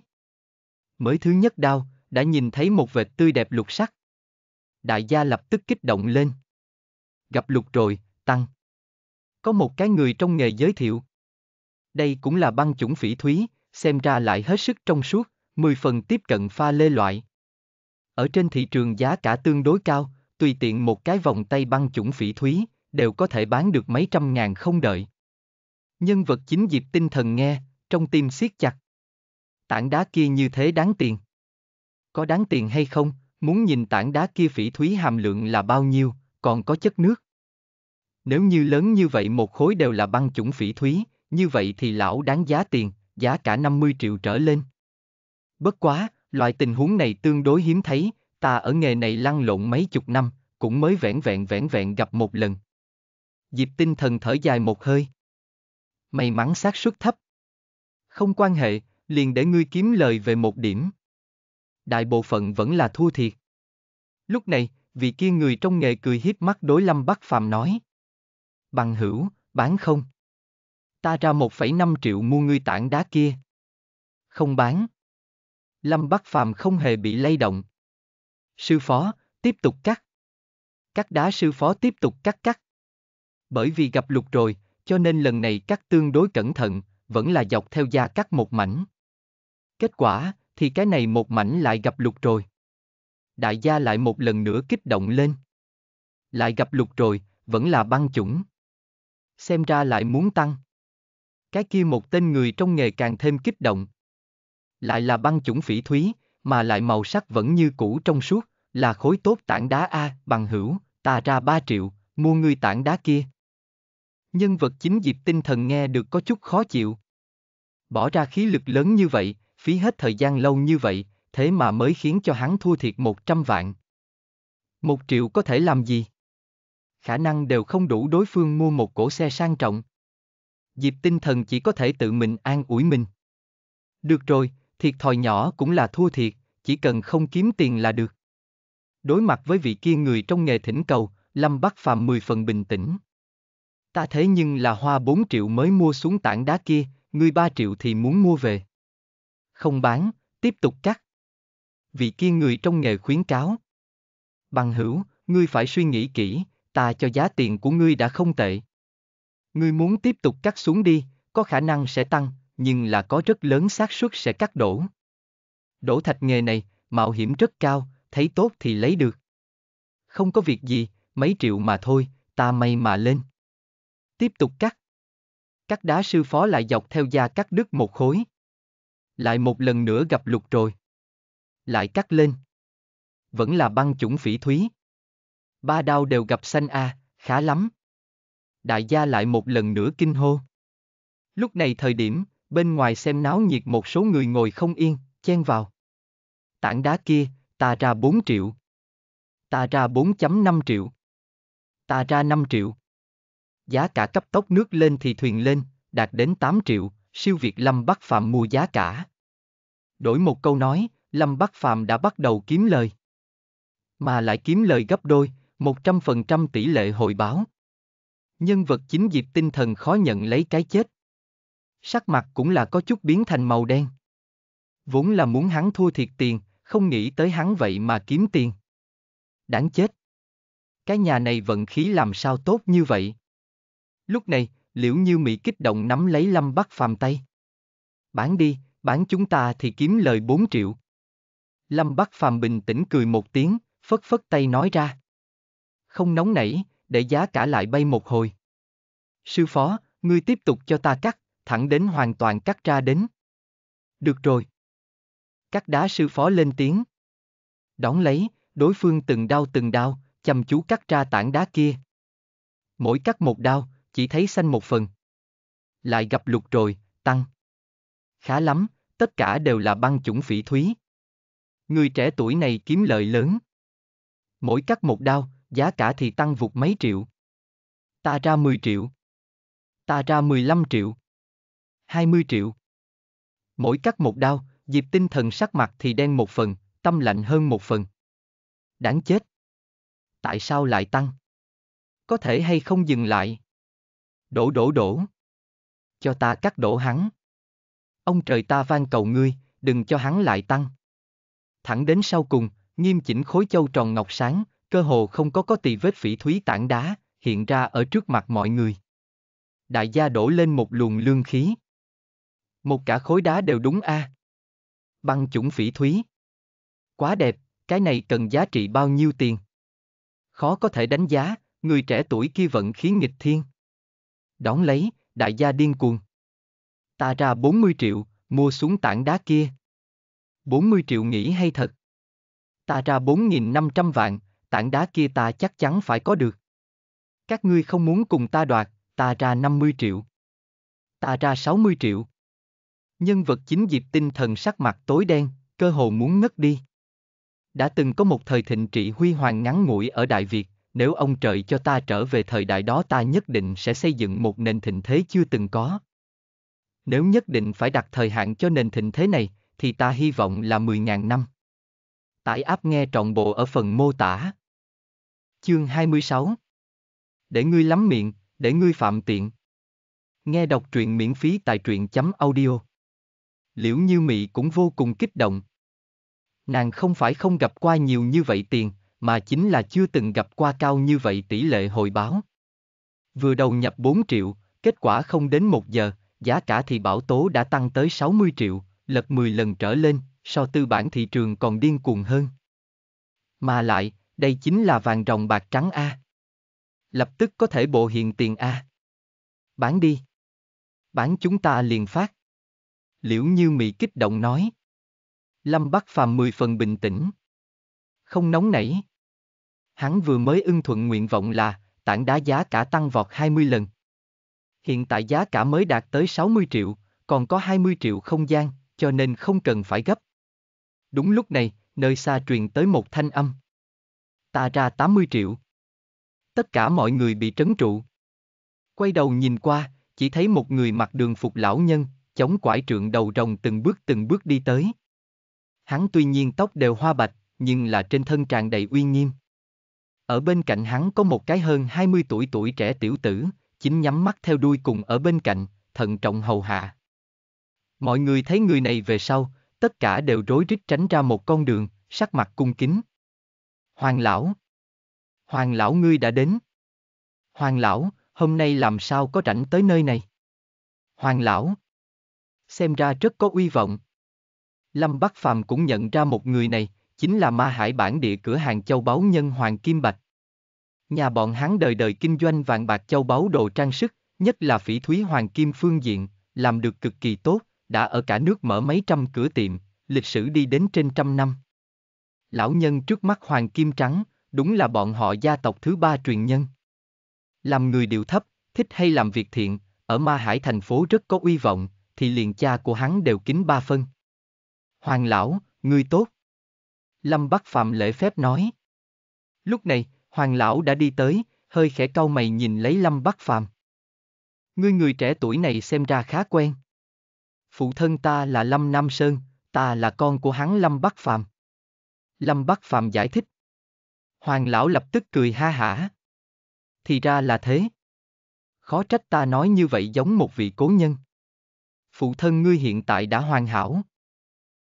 S1: Mới thứ nhất đau, đã nhìn thấy một vệt tươi đẹp lục sắc. Đại gia lập tức kích động lên. Gặp lục rồi, tăng, có một cái người trong nghề giới thiệu. Đây cũng là băng chủng phỉ thúy, xem ra lại hết sức trong suốt, 10 phần tiếp cận pha lê loại. Ở trên thị trường giá cả tương đối cao, tùy tiện một cái vòng tay băng chủng phỉ thúy, đều có thể bán được mấy trăm ngàn không đợi. Nhân vật chính dịp tinh thần nghe, trong tim siết chặt. Tảng đá kia như thế đáng tiền. Có đáng tiền hay không, muốn nhìn tảng đá kia phỉ thúy hàm lượng là bao nhiêu, còn có chất nước. Nếu như lớn như vậy một khối đều là băng chủng phỉ thúy, như vậy thì lão đáng giá tiền, giá cả 50 triệu trở lên. Bất quá, loại tình huống này tương đối hiếm thấy, ta ở nghề này lăn lộn mấy chục năm, cũng mới vẻn vẹn vẻn vẹn gặp một lần. Diệp tinh thần thở dài một hơi. May mắn xác suất thấp. Không quan hệ, liền để ngươi kiếm lời về một điểm. Đại bộ phận vẫn là thua thiệt. Lúc này, vị kia người trong nghề cười hiếp mắt đối Lâm Bắc Phàm nói bằng hữu, bán không? Ta ra 1,5 triệu mua ngươi tảng đá kia. Không bán. Lâm Bắc Phàm không hề bị lay động. Sư phó, tiếp tục cắt. Cắt đá sư phó tiếp tục cắt cắt. Bởi vì gặp lục rồi, cho nên lần này cắt tương đối cẩn thận, vẫn là dọc theo da cắt một mảnh. Kết quả, thì cái này một mảnh lại gặp lục rồi. Đại gia lại một lần nữa kích động lên. Lại gặp lục rồi, vẫn là băng chủng xem ra lại muốn tăng. Cái kia một tên người trong nghề càng thêm kích động. Lại là băng chủng phỉ thúy, mà lại màu sắc vẫn như cũ trong suốt, là khối tốt tảng đá A, bằng hữu, ta ra 3 triệu, mua người tảng đá kia. Nhân vật chính dịp tinh thần nghe được có chút khó chịu. Bỏ ra khí lực lớn như vậy, phí hết thời gian lâu như vậy, thế mà mới khiến cho hắn thua thiệt 100 vạn. Một triệu có thể làm gì? khả năng đều không đủ đối phương mua một cổ xe sang trọng. Diệp tinh thần chỉ có thể tự mình an ủi mình. Được rồi, thiệt thòi nhỏ cũng là thua thiệt, chỉ cần không kiếm tiền là được. Đối mặt với vị kia người trong nghề thỉnh cầu, Lâm Bắc Phàm mười phần bình tĩnh. Ta thế nhưng là hoa 4 triệu mới mua xuống tảng đá kia, người 3 triệu thì muốn mua về. Không bán, tiếp tục cắt. Vị kia người trong nghề khuyến cáo. Bằng hữu, ngươi phải suy nghĩ kỹ, ta cho giá tiền của ngươi đã không tệ. Ngươi muốn tiếp tục cắt xuống đi, có khả năng sẽ tăng, nhưng là có rất lớn xác suất sẽ cắt đổ. Đổ thạch nghề này, mạo hiểm rất cao, thấy tốt thì lấy được. Không có việc gì, mấy triệu mà thôi, ta may mà lên. Tiếp tục cắt. Cắt đá sư phó lại dọc theo da cắt đứt một khối. Lại một lần nữa gặp lục rồi. Lại cắt lên. Vẫn là băng chủng phỉ thúy, ba đao đều gặp xanh à, khá lắm. Đại gia lại một lần nữa kinh hô. Lúc này thời điểm, bên ngoài xem náo nhiệt một số người ngồi không yên, chen vào. Tảng đá kia, ta ra 4 triệu. Ta ra 4.5 triệu. Ta ra 5 triệu. Giá cả cấp tốc nước lên thì thuyền lên, đạt đến 8 triệu, siêu việt Lâm Bắc Phạm mua giá cả. Đổi một câu nói, Lâm Bắc Phạm đã bắt đầu kiếm lời. Mà lại kiếm lời gấp đôi, 100% tỷ lệ hội báo. Nhân vật chính dịp tinh thần khó nhận lấy cái chết. Sắc mặt cũng là có chút biến thành màu đen. Vốn là muốn hắn thua thiệt tiền, không nghĩ tới hắn vậy mà kiếm tiền. Đáng chết. Cái nhà này vận khí làm sao tốt như vậy. Lúc này, liễu như Mỹ kích động nắm lấy lâm bắc phàm tay. Bán đi, bán chúng ta thì kiếm lời 4 triệu. Lâm Bắc Phàm bình tĩnh cười một tiếng, phất phất tay nói ra không nóng nảy, để giá cả lại bay một hồi. Sư phó, ngươi tiếp tục cho ta cắt, thẳng đến hoàn toàn cắt ra đến. Được rồi. Cắt đá sư phó lên tiếng. Đón lấy, đối phương từng đau từng đau, chăm chú cắt ra tảng đá kia. Mỗi cắt một đau, chỉ thấy xanh một phần. Lại gặp lục rồi, tăng. Khá lắm, tất cả đều là băng chủng phỉ thúy. Người trẻ tuổi này kiếm lợi lớn. Mỗi cắt một đau giá cả thì tăng vụt mấy triệu. Ta ra 10 triệu. Ta ra 15 triệu. 20 triệu. Mỗi cắt một đao, Diệp tinh thần sắc mặt thì đen một phần, tâm lạnh hơn một phần. Đáng chết. Tại sao lại tăng? Có thể hay không dừng lại? Đổ đổ đổ. Cho ta cắt đổ hắn. Ông trời ta van cầu ngươi, đừng cho hắn lại tăng. Thẳng đến sau cùng, nghiêm chỉnh khối châu tròn ngọc sáng, cơ hồ không có có tỳ vết phỉ thúy tảng đá, hiện ra ở trước mặt mọi người. Đại gia đổ lên một luồng lương khí. Một cả khối đá đều đúng a. À. Băng chủng phỉ thúy. Quá đẹp, cái này cần giá trị bao nhiêu tiền? Khó có thể đánh giá, người trẻ tuổi kia vận khí nghịch thiên. Đón lấy, đại gia điên cuồng. Ta ra 40 triệu, mua xuống tảng đá kia. 40 triệu nghĩ hay thật. Ta ra 4.500 vạn, tảng đá kia ta chắc chắn phải có được. Các ngươi không muốn cùng ta đoạt, ta ra 50 triệu. Ta ra 60 triệu. Nhân vật chính Diệp tinh thần sắc mặt tối đen, cơ hồ muốn ngất đi. Đã từng có một thời thịnh trị huy hoàng ngắn ngủi ở Đại Việt, nếu ông trời cho ta trở về thời đại đó ta nhất định sẽ xây dựng một nền thịnh thế chưa từng có. Nếu nhất định phải đặt thời hạn cho nền thịnh thế này, thì ta hy vọng là 10.000 năm. Tải app nghe trọn bộ ở phần mô tả. Chương 26 Để ngươi lắm miệng, để ngươi phạm tiện. Nghe đọc truyện miễn phí tại truyện.audio. chấm Liễu Như Mị cũng vô cùng kích động. Nàng không phải không gặp qua nhiều như vậy tiền, mà chính là chưa từng gặp qua cao như vậy tỷ lệ hồi báo. Vừa đầu nhập 4 triệu, kết quả không đến 1 giờ, giá cả thì bảo tố đã tăng tới 60 triệu, lật 10 lần trở lên, so tư bản thị trường còn điên cuồng hơn. Mà lại, đây chính là vàng ròng bạc trắng A. Lập tức có thể bộ hiện tiền A. Bán đi. Bán chúng ta liền phát. Liễu Như Mỹ kích động nói. Lâm Bắc Phàm mười phần bình tĩnh. Không nóng nảy. Hắn vừa mới ưng thuận nguyện vọng là tảng đá giá cả tăng vọt 20 lần. Hiện tại giá cả mới đạt tới 60 triệu, còn có 20 triệu không gian, cho nên không cần phải gấp. Đúng lúc này, nơi xa truyền tới một thanh âm. Ta ra 80 triệu. Tất cả mọi người bị trấn trụ. Quay đầu nhìn qua, chỉ thấy một người mặc đường phục lão nhân, chống quải trượng đầu rồng từng bước từng bước đi tới. Hắn tuy nhiên tóc đều hoa bạch, nhưng là trên thân tràn đầy uy nghiêm. Ở bên cạnh hắn có một cái hơn 20 tuổi tuổi trẻ tiểu tử, chính nhắm mắt theo đuôi cùng ở bên cạnh, thận trọng hầu hạ. Mọi người thấy người này về sau, tất cả đều rối rít tránh ra một con đường, sắc mặt cung kính. Hoàng lão! Hoàng lão ngươi đã đến. Hoàng lão, hôm nay làm sao có rảnh tới nơi này? Hoàng lão! Xem ra rất có uy vọng. Lâm Bắc Phàm cũng nhận ra một người này, chính là ma hải bản địa cửa hàng châu báu nhân Hoàng Kim Bạch. Nhà bọn hắn đời đời kinh doanh vàng bạc châu báu đồ trang sức, nhất là phỉ thúy hoàng kim phương diện, làm được cực kỳ tốt, đã ở cả nước mở mấy trăm cửa tiệm, lịch sử đi đến trên trăm năm. Lão nhân trước mắt hoàng kim trắng, đúng là bọn họ gia tộc thứ ba truyền nhân. Làm người điều thấp, thích hay làm việc thiện, ở Ma Hải thành phố rất có uy vọng, thì liền cha của hắn đều kính ba phân. Hoàng lão, người tốt. Lâm Bắc Phạm lễ phép nói. Lúc này, Hoàng lão đã đi tới, hơi khẽ cau mày nhìn lấy Lâm Bắc Phạm, Ngươi người trẻ tuổi này xem ra khá quen phụ thân ta là Lâm Nam Sơn, ta là con của hắn Lâm Bắc Phàm. Lâm Bắc Phàm giải thích. Hoàng lão lập tức cười ha hả. Thì ra là thế. Khó trách ta nói như vậy giống một vị cố nhân. Phụ thân ngươi hiện tại đã hoàn hảo.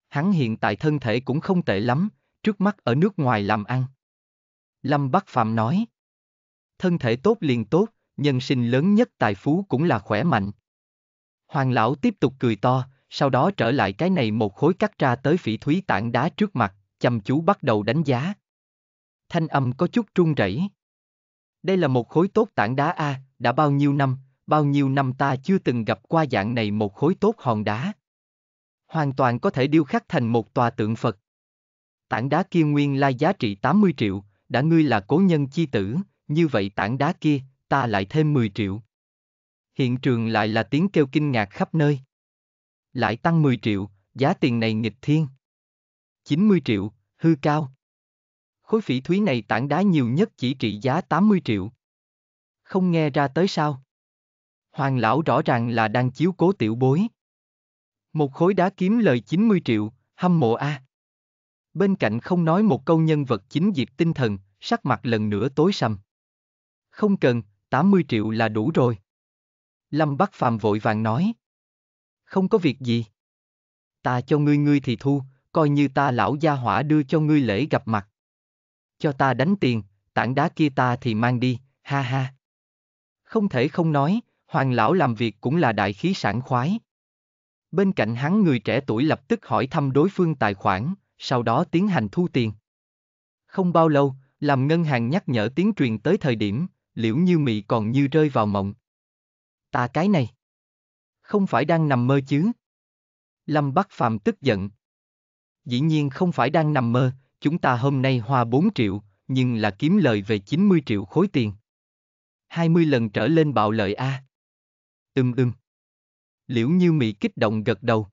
S1: Hắn hiện tại thân thể cũng không tệ lắm, trước mắt ở nước ngoài làm ăn. Lâm Bắc Phạm nói. Thân thể tốt liền tốt, nhân sinh lớn nhất tài phú cũng là khỏe mạnh. Hoàng lão tiếp tục cười to, sau đó trở lại cái này một khối cắt ra tới phỉ thúy tảng đá trước mặt, chăm chú bắt đầu đánh giá. Thanh âm có chút run rẩy. Đây là một khối tốt tảng đá A, đã bao nhiêu năm, bao nhiêu năm ta chưa từng gặp qua dạng này một khối tốt hòn đá. Hoàn toàn có thể điêu khắc thành một tòa tượng Phật. Tảng đá kia nguyên lai giá trị 80 triệu, đã ngươi là cố nhân chi tử, như vậy tảng đá kia, ta lại thêm 10 triệu. Hiện trường lại là tiếng kêu kinh ngạc khắp nơi. Lại tăng 10 triệu, giá tiền này nghịch thiên. 90 triệu, hư cao. Khối phỉ thúy này tảng đá nhiều nhất chỉ trị giá 80 triệu. Không nghe ra tới sao? Hoàng lão rõ ràng là đang chiếu cố tiểu bối. Một khối đá kiếm lời 90 triệu, hâm mộ a. Bên cạnh không nói một câu nhân vật chính dịp tinh thần, sắc mặt lần nữa tối sầm. Không cần, 80 triệu là đủ rồi. Lâm Bắc Phàm vội vàng nói. Không có việc gì. Ta cho ngươi ngươi thì thu, coi như ta lão gia hỏa đưa cho ngươi lễ gặp mặt. Cho ta đánh tiền, tảng đá kia ta thì mang đi, ha ha. Không thể không nói, hoàng lão làm việc cũng là đại khí sản khoái. Bên cạnh hắn người trẻ tuổi lập tức hỏi thăm đối phương tài khoản, sau đó tiến hành thu tiền. Không bao lâu, làm ngân hàng nhắc nhở tiếng truyền tới thời điểm, liễu như mị còn như rơi vào mộng ta cái này. Không phải đang nằm mơ chứ. Lâm Bắc Phạm tức giận. Dĩ nhiên không phải đang nằm mơ, chúng ta hôm nay hòa 4 triệu, nhưng là kiếm lời về 90 triệu khối tiền. 20 lần trở lên bạo lợi A. Ưm ưm. Liễu như Mỹ kích động gật đầu.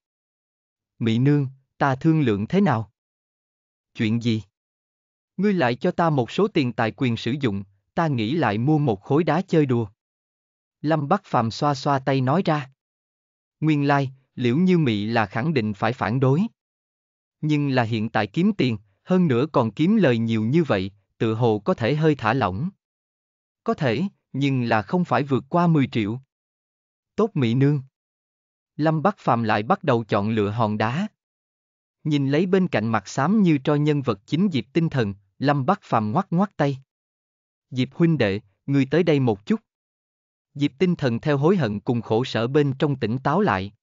S1: Mỹ nương, ta thương lượng thế nào? Chuyện gì? Ngươi lại cho ta một số tiền tài quyền sử dụng, ta nghĩ lại mua một khối đá chơi đùa. Lâm Bắc Phàm xoa xoa tay nói ra. Nguyên lai, like, liễu như mị là khẳng định phải phản đối. Nhưng là hiện tại kiếm tiền, hơn nữa còn kiếm lời nhiều như vậy, tự hồ có thể hơi thả lỏng. Có thể, nhưng là không phải vượt qua 10 triệu. Tốt mỹ nương. Lâm Bắc Phàm lại bắt đầu chọn lựa hòn đá. Nhìn lấy bên cạnh mặt xám như tro nhân vật chính Diệp tinh thần, Lâm Bắc Phàm ngoắc ngoắc tay. Diệp huynh đệ, người tới đây một chút, Diệp tinh thần theo hối hận cùng khổ sở bên trong tỉnh táo lại.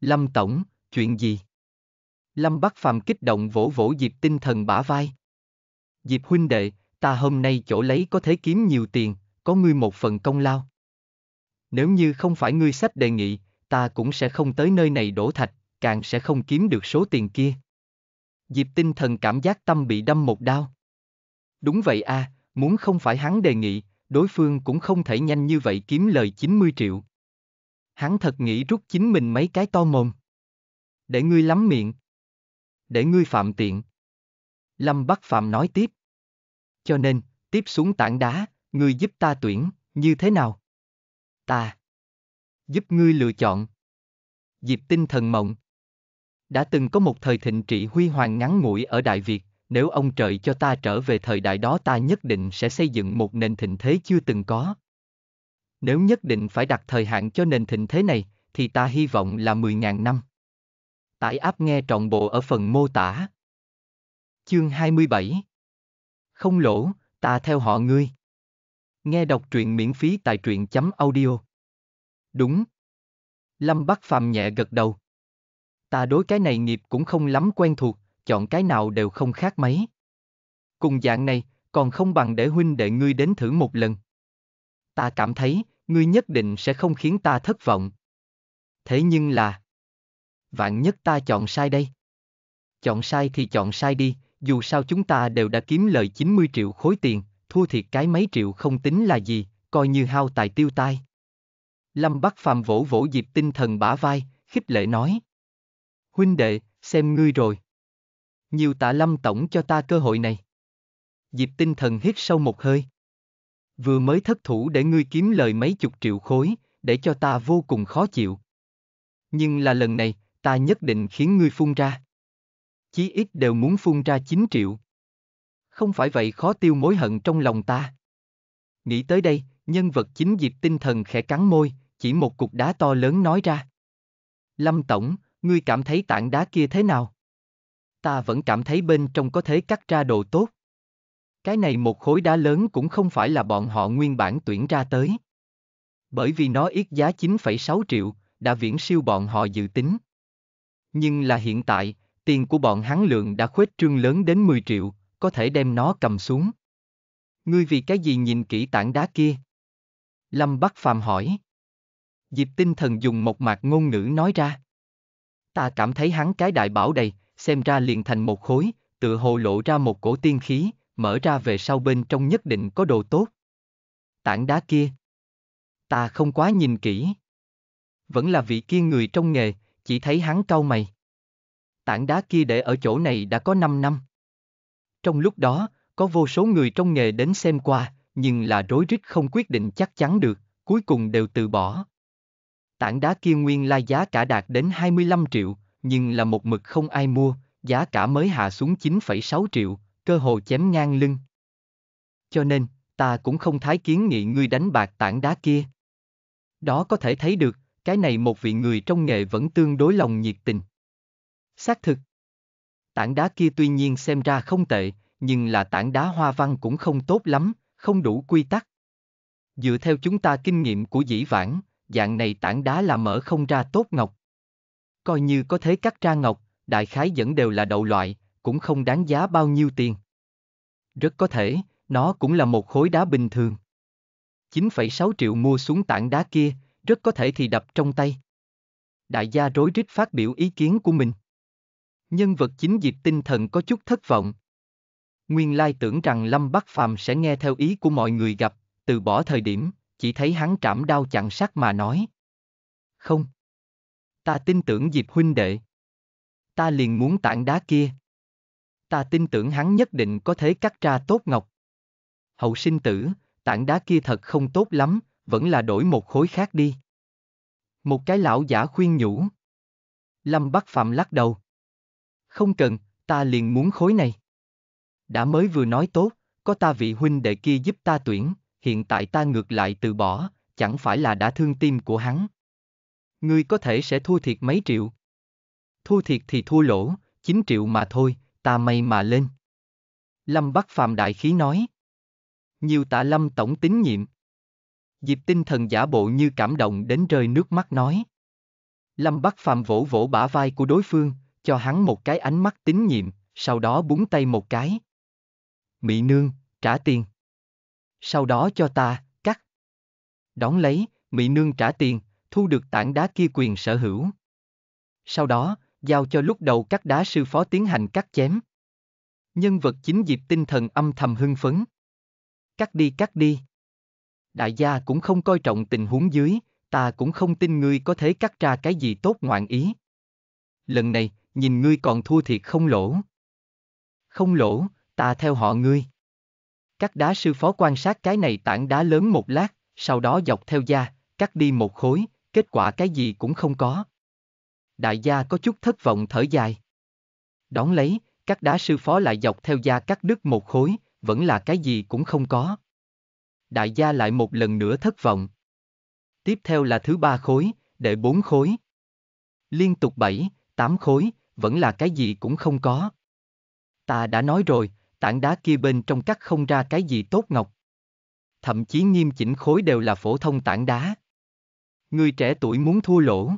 S1: Lâm Tổng, chuyện gì? Lâm Bắc Phàm kích động vỗ vỗ Diệp tinh thần bả vai. Diệp huynh đệ, ta hôm nay chỗ lấy có thể kiếm nhiều tiền, có ngươi một phần công lao. Nếu như không phải ngươi sách đề nghị, ta cũng sẽ không tới nơi này đổ thạch, càng sẽ không kiếm được số tiền kia. Diệp tinh thần cảm giác tâm bị đâm một đau. Đúng vậy a, à, muốn không phải hắn đề nghị, đối phương cũng không thể nhanh như vậy kiếm lời 90 triệu. Hắn thật nghĩ rút chính mình mấy cái to mồm. Để ngươi lắm miệng. Để ngươi phạm tiện. Lâm Bắc Phạm nói tiếp. Cho nên, tiếp xuống tảng đá, ngươi giúp ta tuyển, như thế nào? Ta. Giúp ngươi lựa chọn. Diệp tinh thần mộng. Đã từng có một thời thịnh trị huy hoàng ngắn ngủi ở Đại Việt, nếu ông trời cho ta trở về thời đại đó ta nhất định sẽ xây dựng một nền thịnh thế chưa từng có. Nếu nhất định phải đặt thời hạn cho nền thịnh thế này, thì ta hy vọng là 10.000 năm. Tải áp nghe trọn bộ ở phần mô tả. Chương 27 Không lỗ, ta theo họ ngươi. Nghe đọc truyện miễn phí tại truyện chấm audio. Đúng. Lâm Bắc Phàm nhẹ gật đầu. Ta đối cái này nghiệp cũng không lắm quen thuộc, chọn cái nào đều không khác mấy. Cùng dạng này, còn không bằng để huynh đệ ngươi đến thử một lần. Ta cảm thấy, ngươi nhất định sẽ không khiến ta thất vọng. Thế nhưng là... Vạn nhất ta chọn sai đây. Chọn sai thì chọn sai đi, dù sao chúng ta đều đã kiếm lời 90 triệu khối tiền, thua thiệt cái mấy triệu không tính là gì, coi như hao tài tiêu tai. Lâm Bắc Phàm vỗ vỗ dịp tinh thần bả vai, khích lệ nói. Huynh đệ, xem ngươi rồi. Nhiều tạ Lâm Tổng cho ta cơ hội này. Diệp tinh thần hít sâu một hơi. Vừa mới thất thủ để ngươi kiếm lời mấy chục triệu khối, để cho ta vô cùng khó chịu. Nhưng là lần này, ta nhất định khiến ngươi phun ra. Chí ít đều muốn phun ra 9 triệu. Không phải vậy khó tiêu mối hận trong lòng ta. Nghĩ tới đây, nhân vật chính Diệp tinh thần khẽ cắn môi, chỉ một cục đá to lớn nói ra. Lâm Tổng, ngươi cảm thấy tảng đá kia thế nào? ta vẫn cảm thấy bên trong có thể cắt ra đồ tốt. Cái này một khối đá lớn cũng không phải là bọn họ nguyên bản tuyển ra tới. Bởi vì nó ít giá 9,6 triệu, đã viễn siêu bọn họ dự tính. Nhưng là hiện tại, tiền của bọn hắn lượng đã khuếch trương lớn đến 10 triệu, có thể đem nó cầm xuống. Ngươi vì cái gì nhìn kỹ tảng đá kia? Lâm Bắc Phàm hỏi. Diệp tinh thần dùng một mạc ngôn ngữ nói ra. Ta cảm thấy hắn cái đại bảo đầy, xem ra liền thành một khối, tự hồ lộ ra một cổ tiên khí, mở ra về sau bên trong nhất định có đồ tốt. Tảng đá kia. Ta không quá nhìn kỹ. Vẫn là vị kia người trong nghề, chỉ thấy hắn cau mày. Tảng đá kia để ở chỗ này đã có 5 năm. Trong lúc đó, có vô số người trong nghề đến xem qua, nhưng là rối rít không quyết định chắc chắn được, cuối cùng đều từ bỏ. Tảng đá kia nguyên lai giá cả đạt đến 25 triệu, nhưng là một mực không ai mua, giá cả mới hạ xuống 9,6 triệu, cơ hồ chém ngang lưng. Cho nên, ta cũng không thái kiến nghị ngươi đánh bạc tảng đá kia. Đó có thể thấy được, cái này một vị người trong nghề vẫn tương đối lòng nhiệt tình. Xác thực. Tảng đá kia tuy nhiên xem ra không tệ, nhưng là tảng đá hoa văn cũng không tốt lắm, không đủ quy tắc. Dựa theo chúng ta kinh nghiệm của dĩ vãng, dạng này tảng đá là mở không ra tốt ngọc coi như có thế cắt ra ngọc, đại khái vẫn đều là đậu loại, cũng không đáng giá bao nhiêu tiền. Rất có thể, nó cũng là một khối đá bình thường. 9,6 triệu mua xuống tảng đá kia, rất có thể thì đập trong tay. Đại gia rối rít phát biểu ý kiến của mình. Nhân vật chính dịp tinh thần có chút thất vọng. Nguyên lai tưởng rằng Lâm Bắc Phàm sẽ nghe theo ý của mọi người gặp, từ bỏ thời điểm, chỉ thấy hắn trảm đau chặn sắc mà nói. Không, Ta tin tưởng Diệp huynh đệ. Ta liền muốn tảng đá kia. Ta tin tưởng hắn nhất định có thể cắt ra tốt ngọc. Hậu sinh tử, tảng đá kia thật không tốt lắm, vẫn là đổi một khối khác đi. Một cái lão giả khuyên nhủ. Lâm Bắc Phạm lắc đầu. Không cần, ta liền muốn khối này. Đã mới vừa nói tốt, có ta vị huynh đệ kia giúp ta tuyển, hiện tại ta ngược lại từ bỏ, chẳng phải là đã thương tim của hắn. Ngươi có thể sẽ thua thiệt mấy triệu. Thua thiệt thì thua lỗ, 9 triệu mà thôi, ta may mà lên. Lâm Bắc Phàm đại khí nói. Nhiều tạ Lâm tổng tín nhiệm. Diệp tinh thần giả bộ như cảm động đến rơi nước mắt nói. Lâm Bắc Phàm vỗ vỗ bả vai của đối phương, cho hắn một cái ánh mắt tín nhiệm, sau đó búng tay một cái. Mỹ nương, trả tiền. Sau đó cho ta, cắt. Đón lấy, Mỹ nương trả tiền, thu được tảng đá kia quyền sở hữu. Sau đó, giao cho lúc đầu cắt đá sư phó tiến hành cắt chém. Nhân vật chính dịp tinh thần âm thầm hưng phấn. Cắt đi cắt đi. Đại gia cũng không coi trọng tình huống dưới, ta cũng không tin ngươi có thể cắt ra cái gì tốt ngoạn ý. Lần này, nhìn ngươi còn thua thiệt không lỗ. Không lỗ, ta theo họ ngươi. Cắt đá sư phó quan sát cái này tảng đá lớn một lát, sau đó dọc theo da, cắt đi một khối, kết quả cái gì cũng không có. Đại gia có chút thất vọng thở dài. Đón lấy, các đá sư phó lại dọc theo da cắt đứt một khối, vẫn là cái gì cũng không có. Đại gia lại một lần nữa thất vọng. Tiếp theo là thứ ba khối, đệ bốn khối. Liên tục bảy, tám khối, vẫn là cái gì cũng không có. Ta đã nói rồi, tảng đá kia bên trong cắt không ra cái gì tốt ngọc. Thậm chí nghiêm chỉnh khối đều là phổ thông tảng đá. Người trẻ tuổi muốn thua lỗ.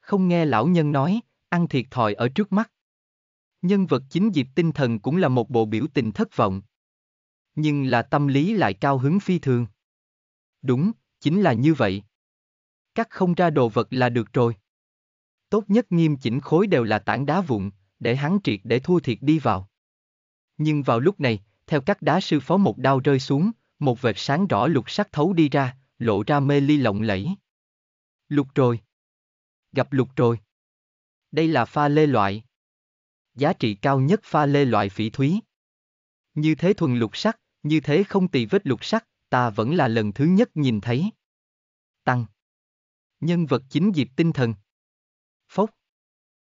S1: Không nghe lão nhân nói, ăn thiệt thòi ở trước mắt. Nhân vật chính Diệp tinh thần cũng là một bộ biểu tình thất vọng. Nhưng là tâm lý lại cao hứng phi thường. Đúng, chính là như vậy. Cắt không ra đồ vật là được rồi. Tốt nhất nghiêm chỉnh khối đều là tảng đá vụn, để hắn triệt để thua thiệt đi vào. Nhưng vào lúc này, theo các đá sư phó một đao rơi xuống, một vệt sáng rõ lục sắc thấu đi ra, lộ ra mê ly lộng lẫy. Lục rồi. Gặp lục rồi. Đây là pha lê loại. Giá trị cao nhất pha lê loại phỉ thúy. Như thế thuần lục sắc, như thế không tì vết lục sắc, ta vẫn là lần thứ nhất nhìn thấy. Tăng. Nhân vật chính dịp tinh thần. Phốc.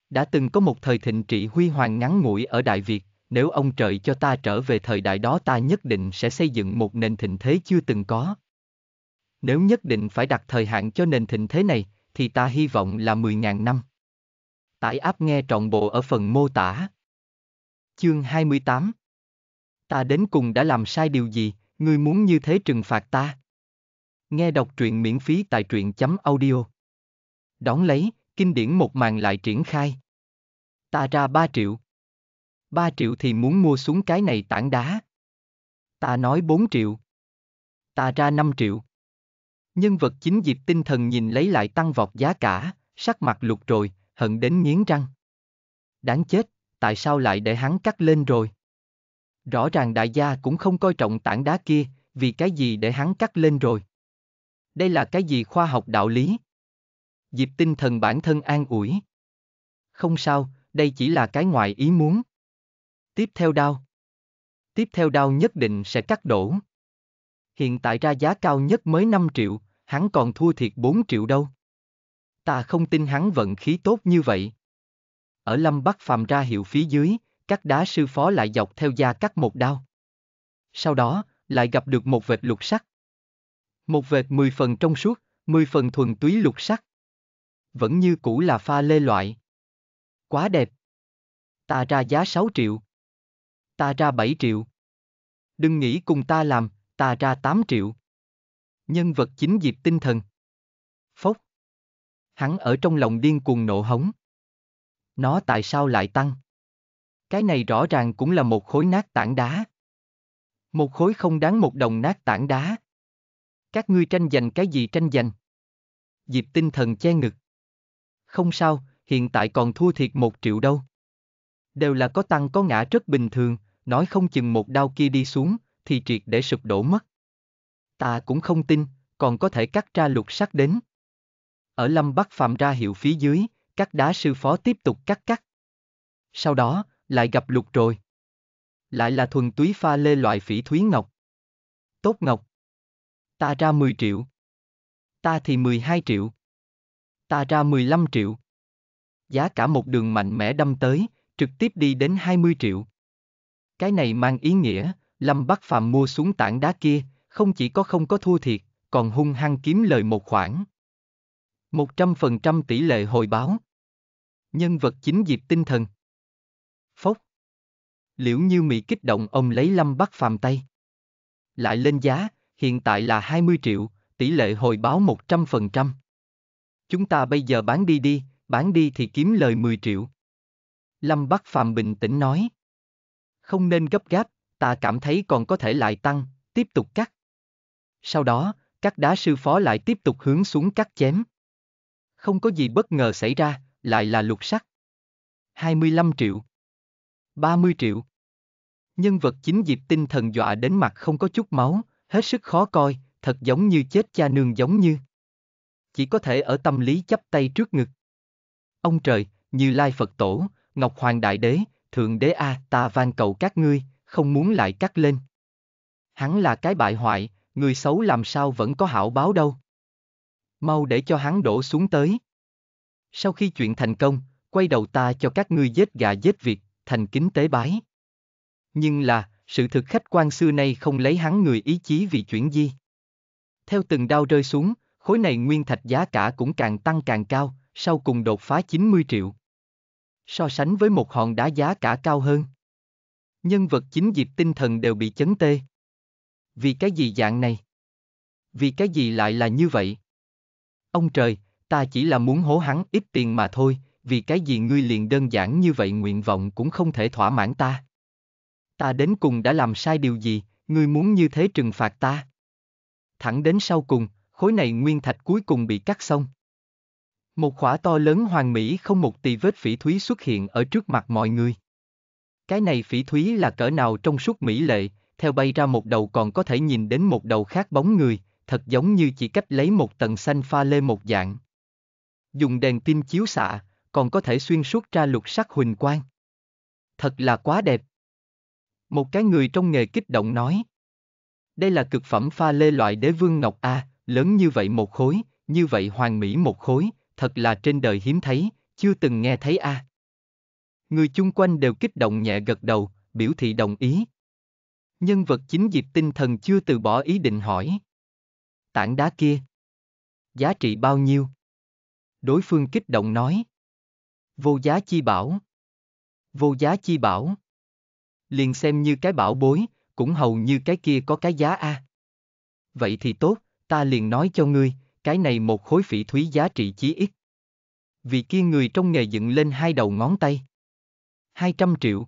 S1: Đã từng có một thời thịnh trị huy hoàng ngắn ngủi ở Đại Việt, nếu ông trời cho ta trở về thời đại đó ta nhất định sẽ xây dựng một nền thịnh thế chưa từng có nếu nhất định phải đặt thời hạn cho nền thịnh thế này, thì ta hy vọng là 10.000 năm. Tải áp nghe trọn bộ ở phần mô tả. Chương 28 Ta đến cùng đã làm sai điều gì, ngươi muốn như thế trừng phạt ta? Nghe đọc truyện miễn phí tại truyện chấm audio. Đón lấy, kinh điển một màn lại triển khai. Ta ra 3 triệu. 3 triệu thì muốn mua xuống cái này tảng đá. Ta nói 4 triệu. Ta ra 5 triệu. Nhân vật chính Diệp tinh thần nhìn lấy lại tăng vọt giá cả, sắc mặt lục rồi, hận đến nghiến răng. Đáng chết, tại sao lại để hắn cắt lên rồi? Rõ ràng đại gia cũng không coi trọng tảng đá kia, vì cái gì để hắn cắt lên rồi? Đây là cái gì khoa học đạo lý? Diệp tinh thần bản thân an ủi. Không sao, đây chỉ là cái ngoài ý muốn. Tiếp theo đao. Tiếp theo đao nhất định sẽ cắt đổ hiện tại ra giá cao nhất mới 5 triệu, hắn còn thua thiệt 4 triệu đâu. Ta không tin hắn vận khí tốt như vậy. Ở Lâm Bắc Phàm ra hiệu phía dưới, các đá sư phó lại dọc theo da cắt một đao. Sau đó, lại gặp được một vệt lục sắc. Một vệt 10 phần trong suốt, 10 phần thuần túy lục sắc. Vẫn như cũ là pha lê loại. Quá đẹp. Ta ra giá 6 triệu. Ta ra 7 triệu. Đừng nghĩ cùng ta làm, ta ra 8 triệu. Nhân vật chính dịp tinh thần. Phốc. Hắn ở trong lòng điên cuồng nộ hống. Nó tại sao lại tăng? Cái này rõ ràng cũng là một khối nát tảng đá. Một khối không đáng một đồng nát tảng đá. Các ngươi tranh giành cái gì tranh giành? Diệp tinh thần che ngực. Không sao, hiện tại còn thua thiệt một triệu đâu. Đều là có tăng có ngã rất bình thường, nói không chừng một đao kia đi xuống, thì triệt để sụp đổ mất. Ta cũng không tin, còn có thể cắt ra lục sắc đến. Ở lâm bắc phạm ra hiệu phía dưới, các đá sư phó tiếp tục cắt cắt. Sau đó, lại gặp lục rồi. Lại là thuần túy pha lê loại phỉ thúy ngọc. Tốt ngọc. Ta ra 10 triệu. Ta thì 12 triệu. Ta ra 15 triệu. Giá cả một đường mạnh mẽ đâm tới, trực tiếp đi đến 20 triệu. Cái này mang ý nghĩa, Lâm Bắc Phàm mua xuống tảng đá kia, không chỉ có không có thua thiệt, còn hung hăng kiếm lời một khoản. 100% tỷ lệ hồi báo. Nhân vật chính dịp tinh thần. Phốc. Liễu Như Mỹ kích động ông lấy Lâm Bắc Phàm tay. Lại lên giá, hiện tại là 20 triệu, tỷ lệ hồi báo 100%. Chúng ta bây giờ bán đi đi, bán đi thì kiếm lời 10 triệu. Lâm Bắc Phàm bình tĩnh nói. Không nên gấp gáp, ta cảm thấy còn có thể lại tăng, tiếp tục cắt. Sau đó, các đá sư phó lại tiếp tục hướng xuống cắt chém. Không có gì bất ngờ xảy ra, lại là lục sắc. 25 triệu. 30 triệu. Nhân vật chính dịp tinh thần dọa đến mặt không có chút máu, hết sức khó coi, thật giống như chết cha nương giống như. Chỉ có thể ở tâm lý chắp tay trước ngực. Ông trời, như lai Phật tổ, Ngọc Hoàng Đại Đế, Thượng Đế A, ta van cầu các ngươi, không muốn lại cắt lên. Hắn là cái bại hoại, người xấu làm sao vẫn có hảo báo đâu. Mau để cho hắn đổ xuống tới. Sau khi chuyện thành công, quay đầu ta cho các ngươi giết gà giết vịt, thành kính tế bái. Nhưng là, sự thực khách quan xưa nay không lấy hắn người ý chí vì chuyển di. Theo từng đao rơi xuống, khối này nguyên thạch giá cả cũng càng tăng càng cao, sau cùng đột phá 90 triệu. So sánh với một hòn đá giá cả cao hơn nhân vật chính dịp tinh thần đều bị chấn tê. Vì cái gì dạng này? Vì cái gì lại là như vậy? Ông trời, ta chỉ là muốn hố hắn ít tiền mà thôi, vì cái gì ngươi liền đơn giản như vậy nguyện vọng cũng không thể thỏa mãn ta. Ta đến cùng đã làm sai điều gì, ngươi muốn như thế trừng phạt ta. Thẳng đến sau cùng, khối này nguyên thạch cuối cùng bị cắt xong. Một khỏa to lớn hoàng mỹ không một tì vết phỉ thúy xuất hiện ở trước mặt mọi người. Cái này phỉ thúy là cỡ nào trong suốt mỹ lệ, theo bay ra một đầu còn có thể nhìn đến một đầu khác bóng người, thật giống như chỉ cách lấy một tầng xanh pha lê một dạng. Dùng đèn pin chiếu xạ, còn có thể xuyên suốt ra lục sắc huỳnh quang. Thật là quá đẹp. Một cái người trong nghề kích động nói. Đây là cực phẩm pha lê loại đế vương ngọc A, lớn như vậy một khối, như vậy hoàng mỹ một khối, thật là trên đời hiếm thấy, chưa từng nghe thấy A. Người chung quanh đều kích động nhẹ gật đầu, biểu thị đồng ý. Nhân vật chính Diệp tinh thần chưa từ bỏ ý định hỏi. Tảng đá kia. Giá trị bao nhiêu? Đối phương kích động nói. Vô giá chi bảo. Vô giá chi bảo. Liền xem như cái bảo bối, cũng hầu như cái kia có cái giá A. Vậy thì tốt, ta liền nói cho ngươi, cái này một khối phỉ thúy giá trị chí ít. Vì kia người trong nghề dựng lên hai đầu ngón tay. 200 triệu.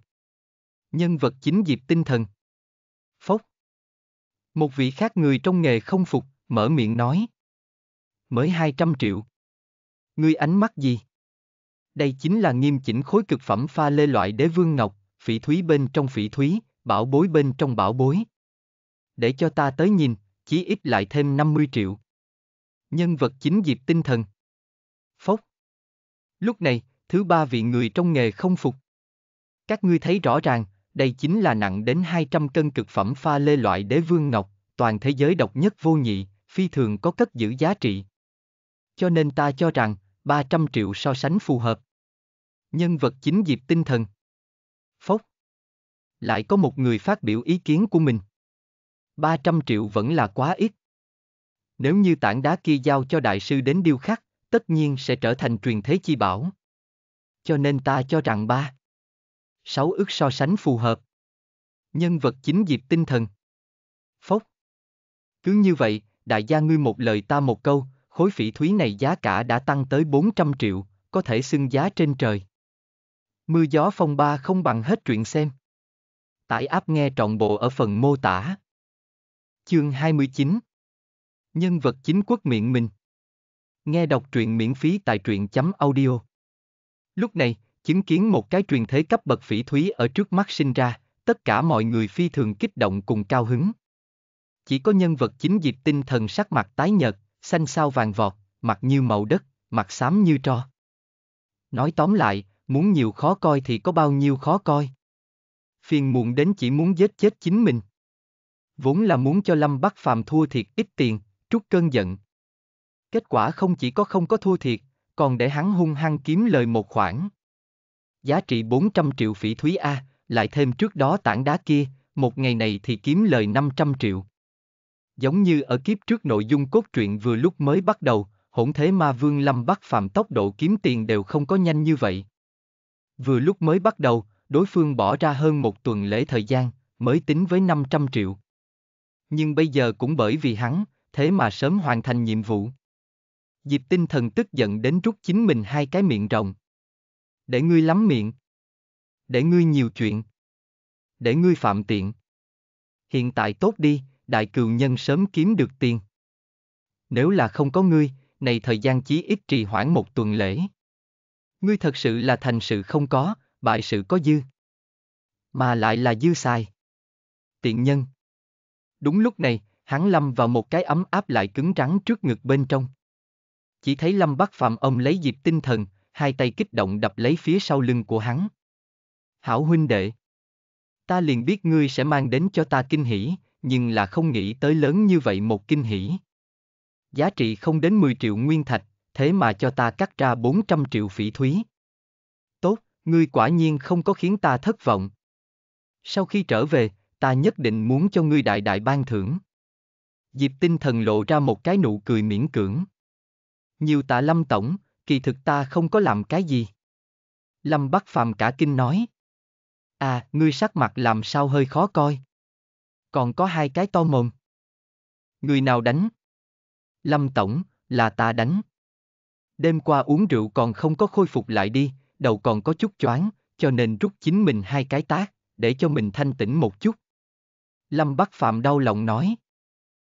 S1: Nhân vật chính Diệp tinh thần. Phốc. Một vị khác người trong nghề không phục, mở miệng nói. Mới 200 triệu. Ngươi ánh mắt gì? Đây chính là nghiêm chỉnh khối cực phẩm pha lê loại đế vương ngọc, phỉ thúy bên trong phỉ thúy, bảo bối bên trong bảo bối. Để cho ta tới nhìn, chí ít lại thêm 50 triệu. Nhân vật chính Diệp tinh thần. Phốc. Lúc này, thứ ba vị người trong nghề không phục. Các ngươi thấy rõ ràng, đây chính là nặng đến 200 cân cực phẩm pha lê loại đế vương ngọc, toàn thế giới độc nhất vô nhị, phi thường có cất giữ giá trị. Cho nên ta cho rằng, 300 triệu so sánh phù hợp. Nhân vật chính dịp tinh thần. Phốc. Lại có một người phát biểu ý kiến của mình. 300 triệu vẫn là quá ít. Nếu như tảng đá kia giao cho đại sư đến điêu khắc, tất nhiên sẽ trở thành truyền thế chi bảo. Cho nên ta cho rằng ba. Sáu ước so sánh phù hợp. Nhân vật chính Diệp tinh thần. Phốc. Cứ như vậy, đại gia ngươi một lời ta một câu, khối phỉ thúy này giá cả đã tăng tới 400 triệu, có thể xưng giá trên trời. Mưa gió phong ba không bằng hết truyện xem. Tải áp nghe trọn bộ ở phần mô tả. Chương 29 Nhân vật chính quốc miệng mình Nghe đọc truyện miễn phí tại truyện chấm audio Lúc này, chứng kiến một cái truyền thế cấp bậc phỉ thúy ở trước mắt sinh ra, tất cả mọi người phi thường kích động cùng cao hứng. Chỉ có nhân vật chính diệp tinh thần sắc mặt tái nhợt, xanh sao vàng vọt, mặt như màu đất, mặt xám như tro. Nói tóm lại, muốn nhiều khó coi thì có bao nhiêu khó coi. Phiền muộn đến chỉ muốn giết chết chính mình. Vốn là muốn cho Lâm Bắc Phàm thua thiệt ít tiền, trút cơn giận. Kết quả không chỉ có không có thua thiệt, còn để hắn hung hăng kiếm lời một khoản giá trị 400 triệu phỉ thúy A, lại thêm trước đó tảng đá kia, một ngày này thì kiếm lời 500 triệu. Giống như ở kiếp trước nội dung cốt truyện vừa lúc mới bắt đầu, hỗn thế ma vương lâm bắt phạm tốc độ kiếm tiền đều không có nhanh như vậy. Vừa lúc mới bắt đầu, đối phương bỏ ra hơn một tuần lễ thời gian, mới tính với 500 triệu. Nhưng bây giờ cũng bởi vì hắn, thế mà sớm hoàn thành nhiệm vụ. Diệp tinh thần tức giận đến rút chính mình hai cái miệng rộng. Để ngươi lắm miệng. Để ngươi nhiều chuyện. Để ngươi phạm tiện. Hiện tại tốt đi, đại cừu nhân sớm kiếm được tiền. Nếu là không có ngươi, này thời gian chí ít trì hoãn một tuần lễ. Ngươi thật sự là thành sự không có, bại sự có dư. Mà lại là dư xài. Tiện nhân. Đúng lúc này, hắn lâm vào một cái ấm áp lại cứng rắn trước ngực bên trong. Chỉ thấy lâm bắc phạm ông lấy dịp tinh thần, hai tay kích động đập lấy phía sau lưng của hắn. Hảo huynh đệ! Ta liền biết ngươi sẽ mang đến cho ta kinh hỉ, nhưng là không nghĩ tới lớn như vậy một kinh hỉ. Giá trị không đến 10 triệu nguyên thạch, thế mà cho ta cắt ra 400 triệu phỉ thúy. Tốt, ngươi quả nhiên không có khiến ta thất vọng. Sau khi trở về, ta nhất định muốn cho ngươi đại đại ban thưởng. Diệp tinh thần lộ ra một cái nụ cười miễn cưỡng. Nhiều tạ lâm tổng, kỳ thực ta không có làm cái gì. Lâm Bắc Phàm cả kinh nói. À, ngươi sắc mặt làm sao hơi khó coi. Còn có hai cái to mồm. Người nào đánh? Lâm Tổng, là ta đánh. Đêm qua uống rượu còn không có khôi phục lại đi, đầu còn có chút choáng, cho nên rút chính mình hai cái tác, để cho mình thanh tĩnh một chút. Lâm Bắc Phạm đau lòng nói.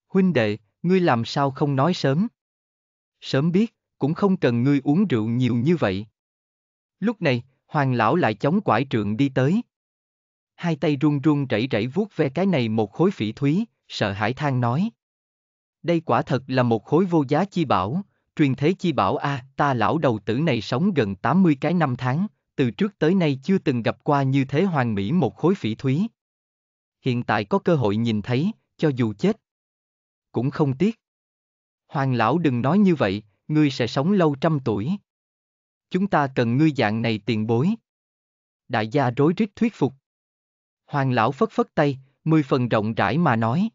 S1: Huynh đệ, ngươi làm sao không nói sớm? Sớm biết, cũng không cần ngươi uống rượu nhiều như vậy. Lúc này, hoàng lão lại chống quải trượng đi tới. Hai tay run run rẩy rẩy vuốt ve cái này một khối phỉ thúy, sợ hãi than nói. Đây quả thật là một khối vô giá chi bảo, truyền thế chi bảo a, à, ta lão đầu tử này sống gần 80 cái năm tháng, từ trước tới nay chưa từng gặp qua như thế hoàng mỹ một khối phỉ thúy. Hiện tại có cơ hội nhìn thấy, cho dù chết, cũng không tiếc. Hoàng lão đừng nói như vậy, ngươi sẽ sống lâu trăm tuổi. Chúng ta cần ngươi dạng này tiền bối. Đại gia rối rít thuyết phục. Hoàng lão phất phất tay, mười phần rộng rãi mà nói.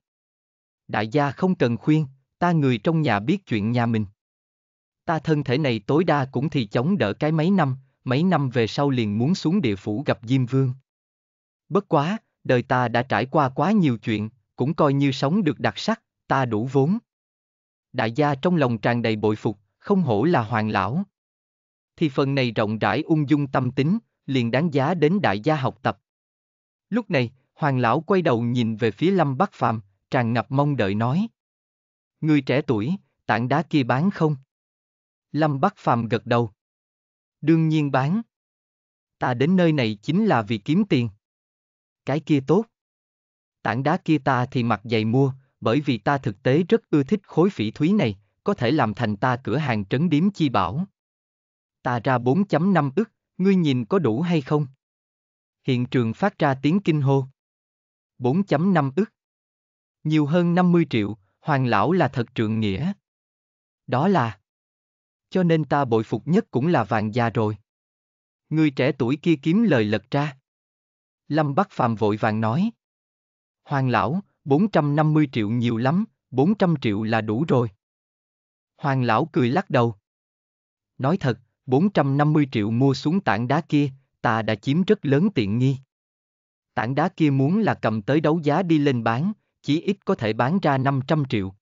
S1: Đại gia không cần khuyên, ta người trong nhà biết chuyện nhà mình. Ta thân thể này tối đa cũng thì chống đỡ cái mấy năm, mấy năm về sau liền muốn xuống địa phủ gặp Diêm Vương. Bất quá, đời ta đã trải qua quá nhiều chuyện, cũng coi như sống được đặc sắc, ta đủ vốn đại gia trong lòng tràn đầy bội phục, không hổ là hoàng lão. Thì phần này rộng rãi ung dung tâm tính, liền đáng giá đến đại gia học tập. Lúc này, hoàng lão quay đầu nhìn về phía lâm bắc phàm, tràn ngập mong đợi nói. Người trẻ tuổi, tảng đá kia bán không? Lâm Bắc Phàm gật đầu. Đương nhiên bán. Ta đến nơi này chính là vì kiếm tiền. Cái kia tốt. Tảng đá kia ta thì mặc dày mua, bởi vì ta thực tế rất ưa thích khối phỉ thúy này, có thể làm thành ta cửa hàng trấn điếm chi bảo. Ta ra 4.5 ức, ngươi nhìn có đủ hay không? Hiện trường phát ra tiếng kinh hô. 4.5 ức. Nhiều hơn 50 triệu, hoàng lão là thật trượng nghĩa. Đó là... Cho nên ta bội phục nhất cũng là vàng già rồi. Người trẻ tuổi kia kiếm lời lật ra. Lâm Bắc Phàm vội vàng nói. Hoàng lão, 450 triệu nhiều lắm, 400 triệu là đủ rồi. Hoàng lão cười lắc đầu. Nói thật, 450 triệu mua xuống tảng đá kia, ta đã chiếm rất lớn tiện nghi. Tảng đá kia muốn là cầm tới đấu giá đi lên bán, chỉ ít có thể bán ra 500 triệu.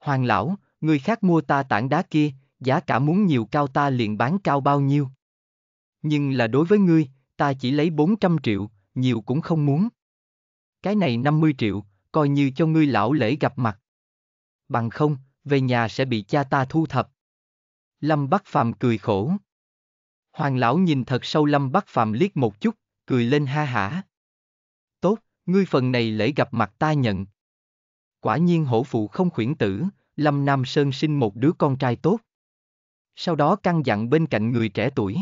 S1: Hoàng lão, người khác mua ta tảng đá kia, giá cả muốn nhiều cao ta liền bán cao bao nhiêu. Nhưng là đối với ngươi, ta chỉ lấy 400 triệu, nhiều cũng không muốn cái này 50 triệu, coi như cho ngươi lão lễ gặp mặt. Bằng không, về nhà sẽ bị cha ta thu thập. Lâm Bắc Phàm cười khổ. Hoàng lão nhìn thật sâu Lâm Bắc Phàm liếc một chút, cười lên ha hả. Tốt, ngươi phần này lễ gặp mặt ta nhận. Quả nhiên hổ phụ không khuyển tử, Lâm Nam Sơn sinh một đứa con trai tốt. Sau đó căn dặn bên cạnh người trẻ tuổi.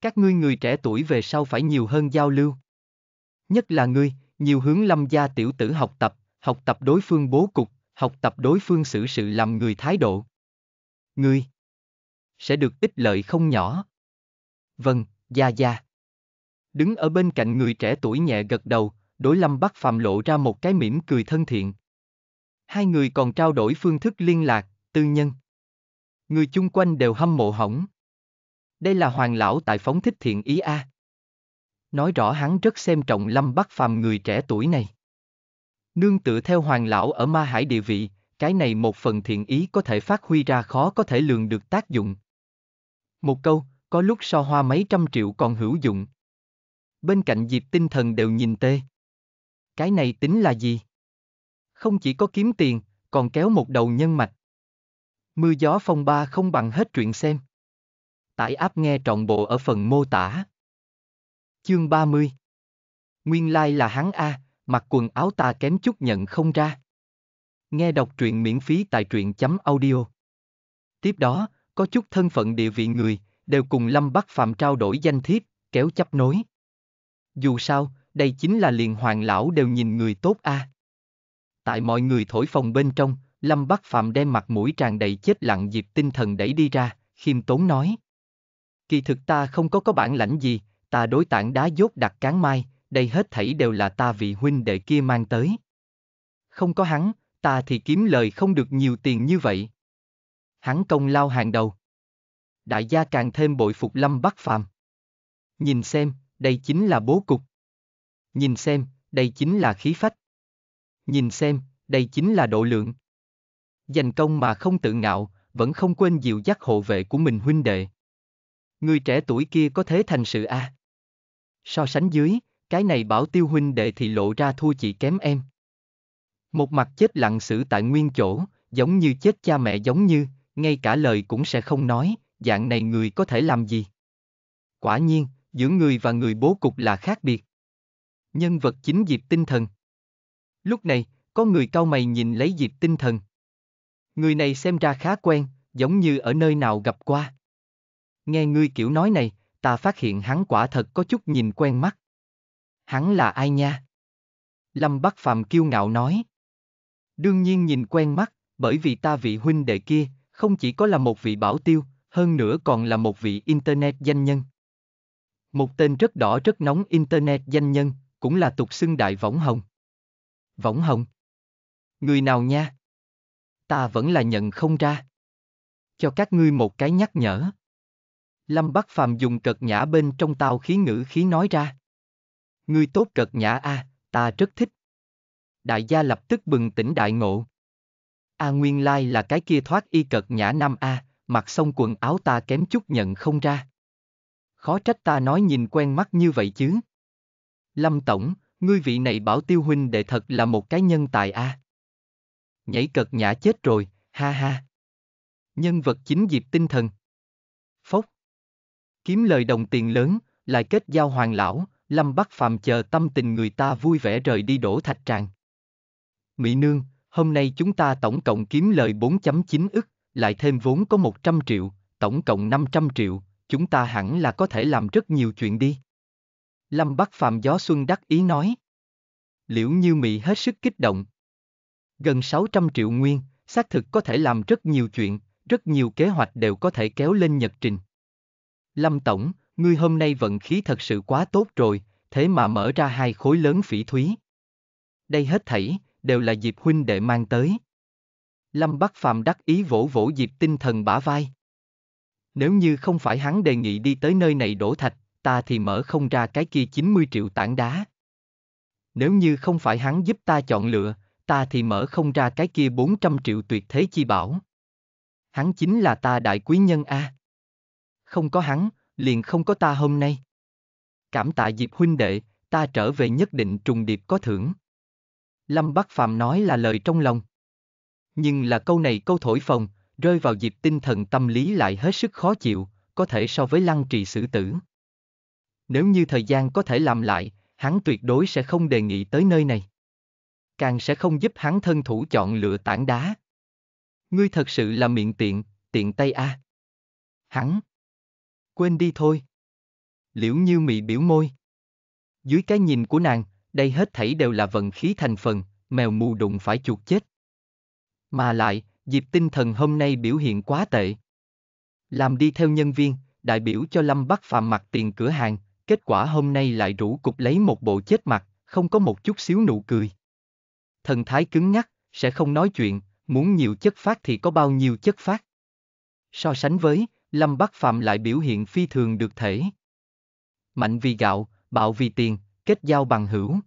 S1: Các ngươi người trẻ tuổi về sau phải nhiều hơn giao lưu. Nhất là ngươi, nhiều hướng lâm gia tiểu tử học tập, học tập đối phương bố cục, học tập đối phương xử sự làm người thái độ. Ngươi sẽ được ích lợi không nhỏ. Vâng, gia gia. Đứng ở bên cạnh người trẻ tuổi nhẹ gật đầu, đối lâm bắc phàm lộ ra một cái mỉm cười thân thiện. Hai người còn trao đổi phương thức liên lạc, tư nhân. Người chung quanh đều hâm mộ hỏng. Đây là hoàng lão tại phóng thích thiện ý A. À nói rõ hắn rất xem trọng Lâm Bắc Phàm người trẻ tuổi này. Nương tựa theo hoàng lão ở Ma Hải địa vị, cái này một phần thiện ý có thể phát huy ra khó có thể lường được tác dụng. Một câu, có lúc so hoa mấy trăm triệu còn hữu dụng. Bên cạnh dịp tinh thần đều nhìn tê. Cái này tính là gì? Không chỉ có kiếm tiền, còn kéo một đầu nhân mạch. Mưa gió phong ba không bằng hết chuyện xem. Tải áp nghe trọn bộ ở phần mô tả. Chương 30 Nguyên lai là hắn A, mặc quần áo ta kém chút nhận không ra. Nghe đọc truyện miễn phí tại truyện chấm audio. Tiếp đó, có chút thân phận địa vị người, đều cùng Lâm Bắc Phạm trao đổi danh thiếp, kéo chấp nối. Dù sao, đây chính là liền hoàng lão đều nhìn người tốt a. Tại mọi người thổi phòng bên trong, Lâm Bắc Phạm đem mặt mũi tràn đầy chết lặng dịp tinh thần đẩy đi ra, khiêm tốn nói. Kỳ thực ta không có có bản lãnh gì, ta đối tảng đá dốt đặt cán mai, đây hết thảy đều là ta vị huynh đệ kia mang tới. Không có hắn, ta thì kiếm lời không được nhiều tiền như vậy. Hắn công lao hàng đầu. Đại gia càng thêm bội phục lâm bắc phàm. Nhìn xem, đây chính là bố cục. Nhìn xem, đây chính là khí phách. Nhìn xem, đây chính là độ lượng. Dành công mà không tự ngạo, vẫn không quên dịu dắt hộ vệ của mình huynh đệ. Người trẻ tuổi kia có thế thành sự a. À? So sánh dưới, cái này bảo tiêu huynh đệ thì lộ ra thua chỉ kém em. Một mặt chết lặng xử tại nguyên chỗ, giống như chết cha mẹ giống như, ngay cả lời cũng sẽ không nói, dạng này người có thể làm gì? Quả nhiên, giữa người và người bố cục là khác biệt. Nhân vật chính Diệp Tinh Thần Lúc này, có người cao mày nhìn lấy Diệp Tinh Thần. Người này xem ra khá quen, giống như ở nơi nào gặp qua. Nghe ngươi kiểu nói này, ta phát hiện hắn quả thật có chút nhìn quen mắt. Hắn là ai nha? Lâm Bắc Phàm kiêu ngạo nói. Đương nhiên nhìn quen mắt, bởi vì ta vị huynh đệ kia, không chỉ có là một vị bảo tiêu, hơn nữa còn là một vị Internet danh nhân. Một tên rất đỏ rất nóng Internet danh nhân, cũng là tục xưng đại võng hồng. Võng hồng? Người nào nha? Ta vẫn là nhận không ra. Cho các ngươi một cái nhắc nhở. Lâm Bắc Phàm dùng trật nhã bên trong tao khí ngữ khí nói ra. Ngươi tốt trật nhã a, à, ta rất thích. Đại gia lập tức bừng tỉnh đại ngộ. A à, nguyên lai là cái kia thoát y trật nhã nam a, à, mặc xong quần áo ta kém chút nhận không ra. Khó trách ta nói nhìn quen mắt như vậy chứ. Lâm Tổng, ngươi vị này bảo tiêu huynh đệ thật là một cái nhân tài a. Nhảy cật nhã chết rồi, ha ha. Nhân vật chính dịp tinh thần. Phốc kiếm lời đồng tiền lớn, lại kết giao hoàng lão, Lâm Bắc Phàm chờ tâm tình người ta vui vẻ rời đi đổ thạch tràng. Mỹ Nương, hôm nay chúng ta tổng cộng kiếm lời 4.9 ức, lại thêm vốn có 100 triệu, tổng cộng 500 triệu, chúng ta hẳn là có thể làm rất nhiều chuyện đi. Lâm Bắc Phàm Gió Xuân đắc ý nói. Liễu Như Mỹ hết sức kích động. Gần 600 triệu nguyên, xác thực có thể làm rất nhiều chuyện, rất nhiều kế hoạch đều có thể kéo lên nhật trình. Lâm Tổng, ngươi hôm nay vận khí thật sự quá tốt rồi, thế mà mở ra hai khối lớn phỉ thúy. Đây hết thảy, đều là Diệp huynh đệ mang tới. Lâm Bắc Phàm đắc ý vỗ vỗ Diệp tinh thần bả vai. Nếu như không phải hắn đề nghị đi tới nơi này đổ thạch, ta thì mở không ra cái kia 90 triệu tảng đá. Nếu như không phải hắn giúp ta chọn lựa, ta thì mở không ra cái kia 400 triệu tuyệt thế chi bảo. Hắn chính là ta đại quý nhân A. À không có hắn, liền không có ta hôm nay. Cảm tạ Diệp huynh đệ, ta trở về nhất định trùng điệp có thưởng. Lâm Bắc phạm nói là lời trong lòng. Nhưng là câu này câu thổi phồng, rơi vào dịp tinh thần tâm lý lại hết sức khó chịu, có thể so với lăng trì xử tử. Nếu như thời gian có thể làm lại, hắn tuyệt đối sẽ không đề nghị tới nơi này. Càng sẽ không giúp hắn thân thủ chọn lựa tảng đá. Ngươi thật sự là miệng tiện, tiện tay a. À. Hắn quên đi thôi. Liễu như mị biểu môi. Dưới cái nhìn của nàng, đây hết thảy đều là vận khí thành phần, mèo mù đụng phải chuột chết. Mà lại, dịp tinh thần hôm nay biểu hiện quá tệ. Làm đi theo nhân viên, đại biểu cho Lâm Bắc Phàm mặt tiền cửa hàng, kết quả hôm nay lại rủ cục lấy một bộ chết mặt, không có một chút xíu nụ cười. Thần thái cứng nhắc, sẽ không nói chuyện, muốn nhiều chất phát thì có bao nhiêu chất phát. So sánh với, Lâm Bắc Phạm lại biểu hiện phi thường được thể. Mạnh vì gạo, bạo vì tiền, kết giao bằng hữu.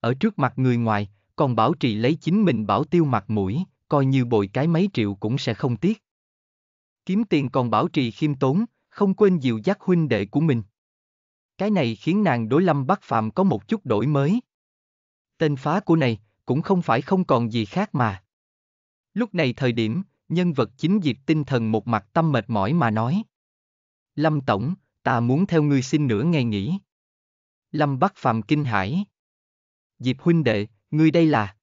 S1: Ở trước mặt người ngoài, còn bảo trì lấy chính mình bảo tiêu mặt mũi, coi như bồi cái mấy triệu cũng sẽ không tiếc. Kiếm tiền còn bảo trì khiêm tốn, không quên dịu dắt huynh đệ của mình. Cái này khiến nàng đối lâm Bắc Phạm có một chút đổi mới. Tên phá của này cũng không phải không còn gì khác mà. Lúc này thời điểm, nhân vật chính Diệp tinh thần một mặt tâm mệt mỏi mà nói. Lâm Tổng, ta muốn theo ngươi xin nửa ngày nghỉ. Lâm Bắc Phàm kinh hãi. Diệp huynh đệ, ngươi đây là...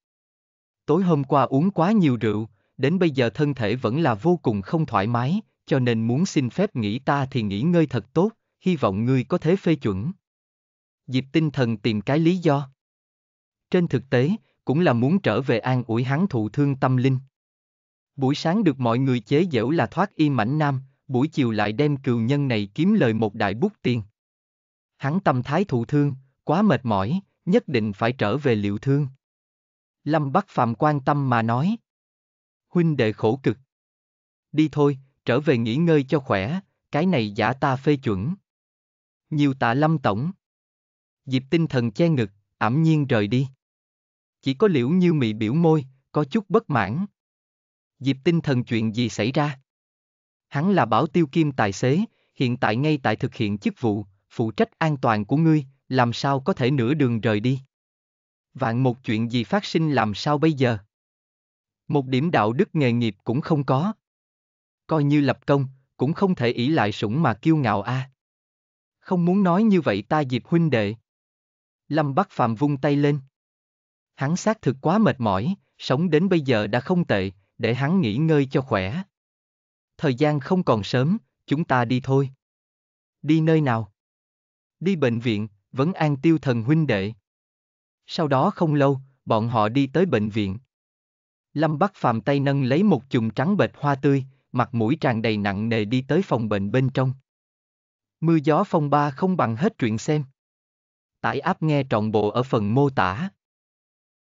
S1: Tối hôm qua uống quá nhiều rượu, đến bây giờ thân thể vẫn là vô cùng không thoải mái, cho nên muốn xin phép nghỉ ta thì nghỉ ngơi thật tốt, hy vọng ngươi có thể phê chuẩn. Diệp tinh thần tìm cái lý do. Trên thực tế, cũng là muốn trở về an ủi hắn thụ thương tâm linh. Buổi sáng được mọi người chế giễu là thoát y mảnh nam, buổi chiều lại đem cừu nhân này kiếm lời một đại bút tiền. Hắn tâm thái thụ thương, quá mệt mỏi, nhất định phải trở về liệu thương. Lâm Bắc Phạm quan tâm mà nói. Huynh đệ khổ cực. Đi thôi, trở về nghỉ ngơi cho khỏe, cái này giả ta phê chuẩn. Nhiều tạ Lâm Tổng. Diệp tinh thần che ngực, ảm nhiên rời đi. Chỉ có liễu như mị biểu môi, có chút bất mãn. Diệp tinh thần chuyện gì xảy ra? Hắn là bảo tiêu kim tài xế, hiện tại ngay tại thực hiện chức vụ, phụ trách an toàn của ngươi, làm sao có thể nửa đường rời đi? Vạn một chuyện gì phát sinh làm sao bây giờ? Một điểm đạo đức nghề nghiệp cũng không có. Coi như lập công, cũng không thể ỷ lại sủng mà kiêu ngạo a. À. Không muốn nói như vậy ta Diệp huynh đệ. Lâm Bắc Phàm vung tay lên. Hắn xác thực quá mệt mỏi, sống đến bây giờ đã không tệ, để hắn nghỉ ngơi cho khỏe. Thời gian không còn sớm, chúng ta đi thôi. Đi nơi nào? Đi bệnh viện, vẫn an tiêu thần huynh đệ. Sau đó không lâu, bọn họ đi tới bệnh viện. Lâm Bắc Phàm tay nâng lấy một chùm trắng bệt hoa tươi, mặt mũi tràn đầy nặng nề đi tới phòng bệnh bên trong. Mưa gió phong ba không bằng hết chuyện xem. Tải áp nghe trọn bộ ở phần mô tả.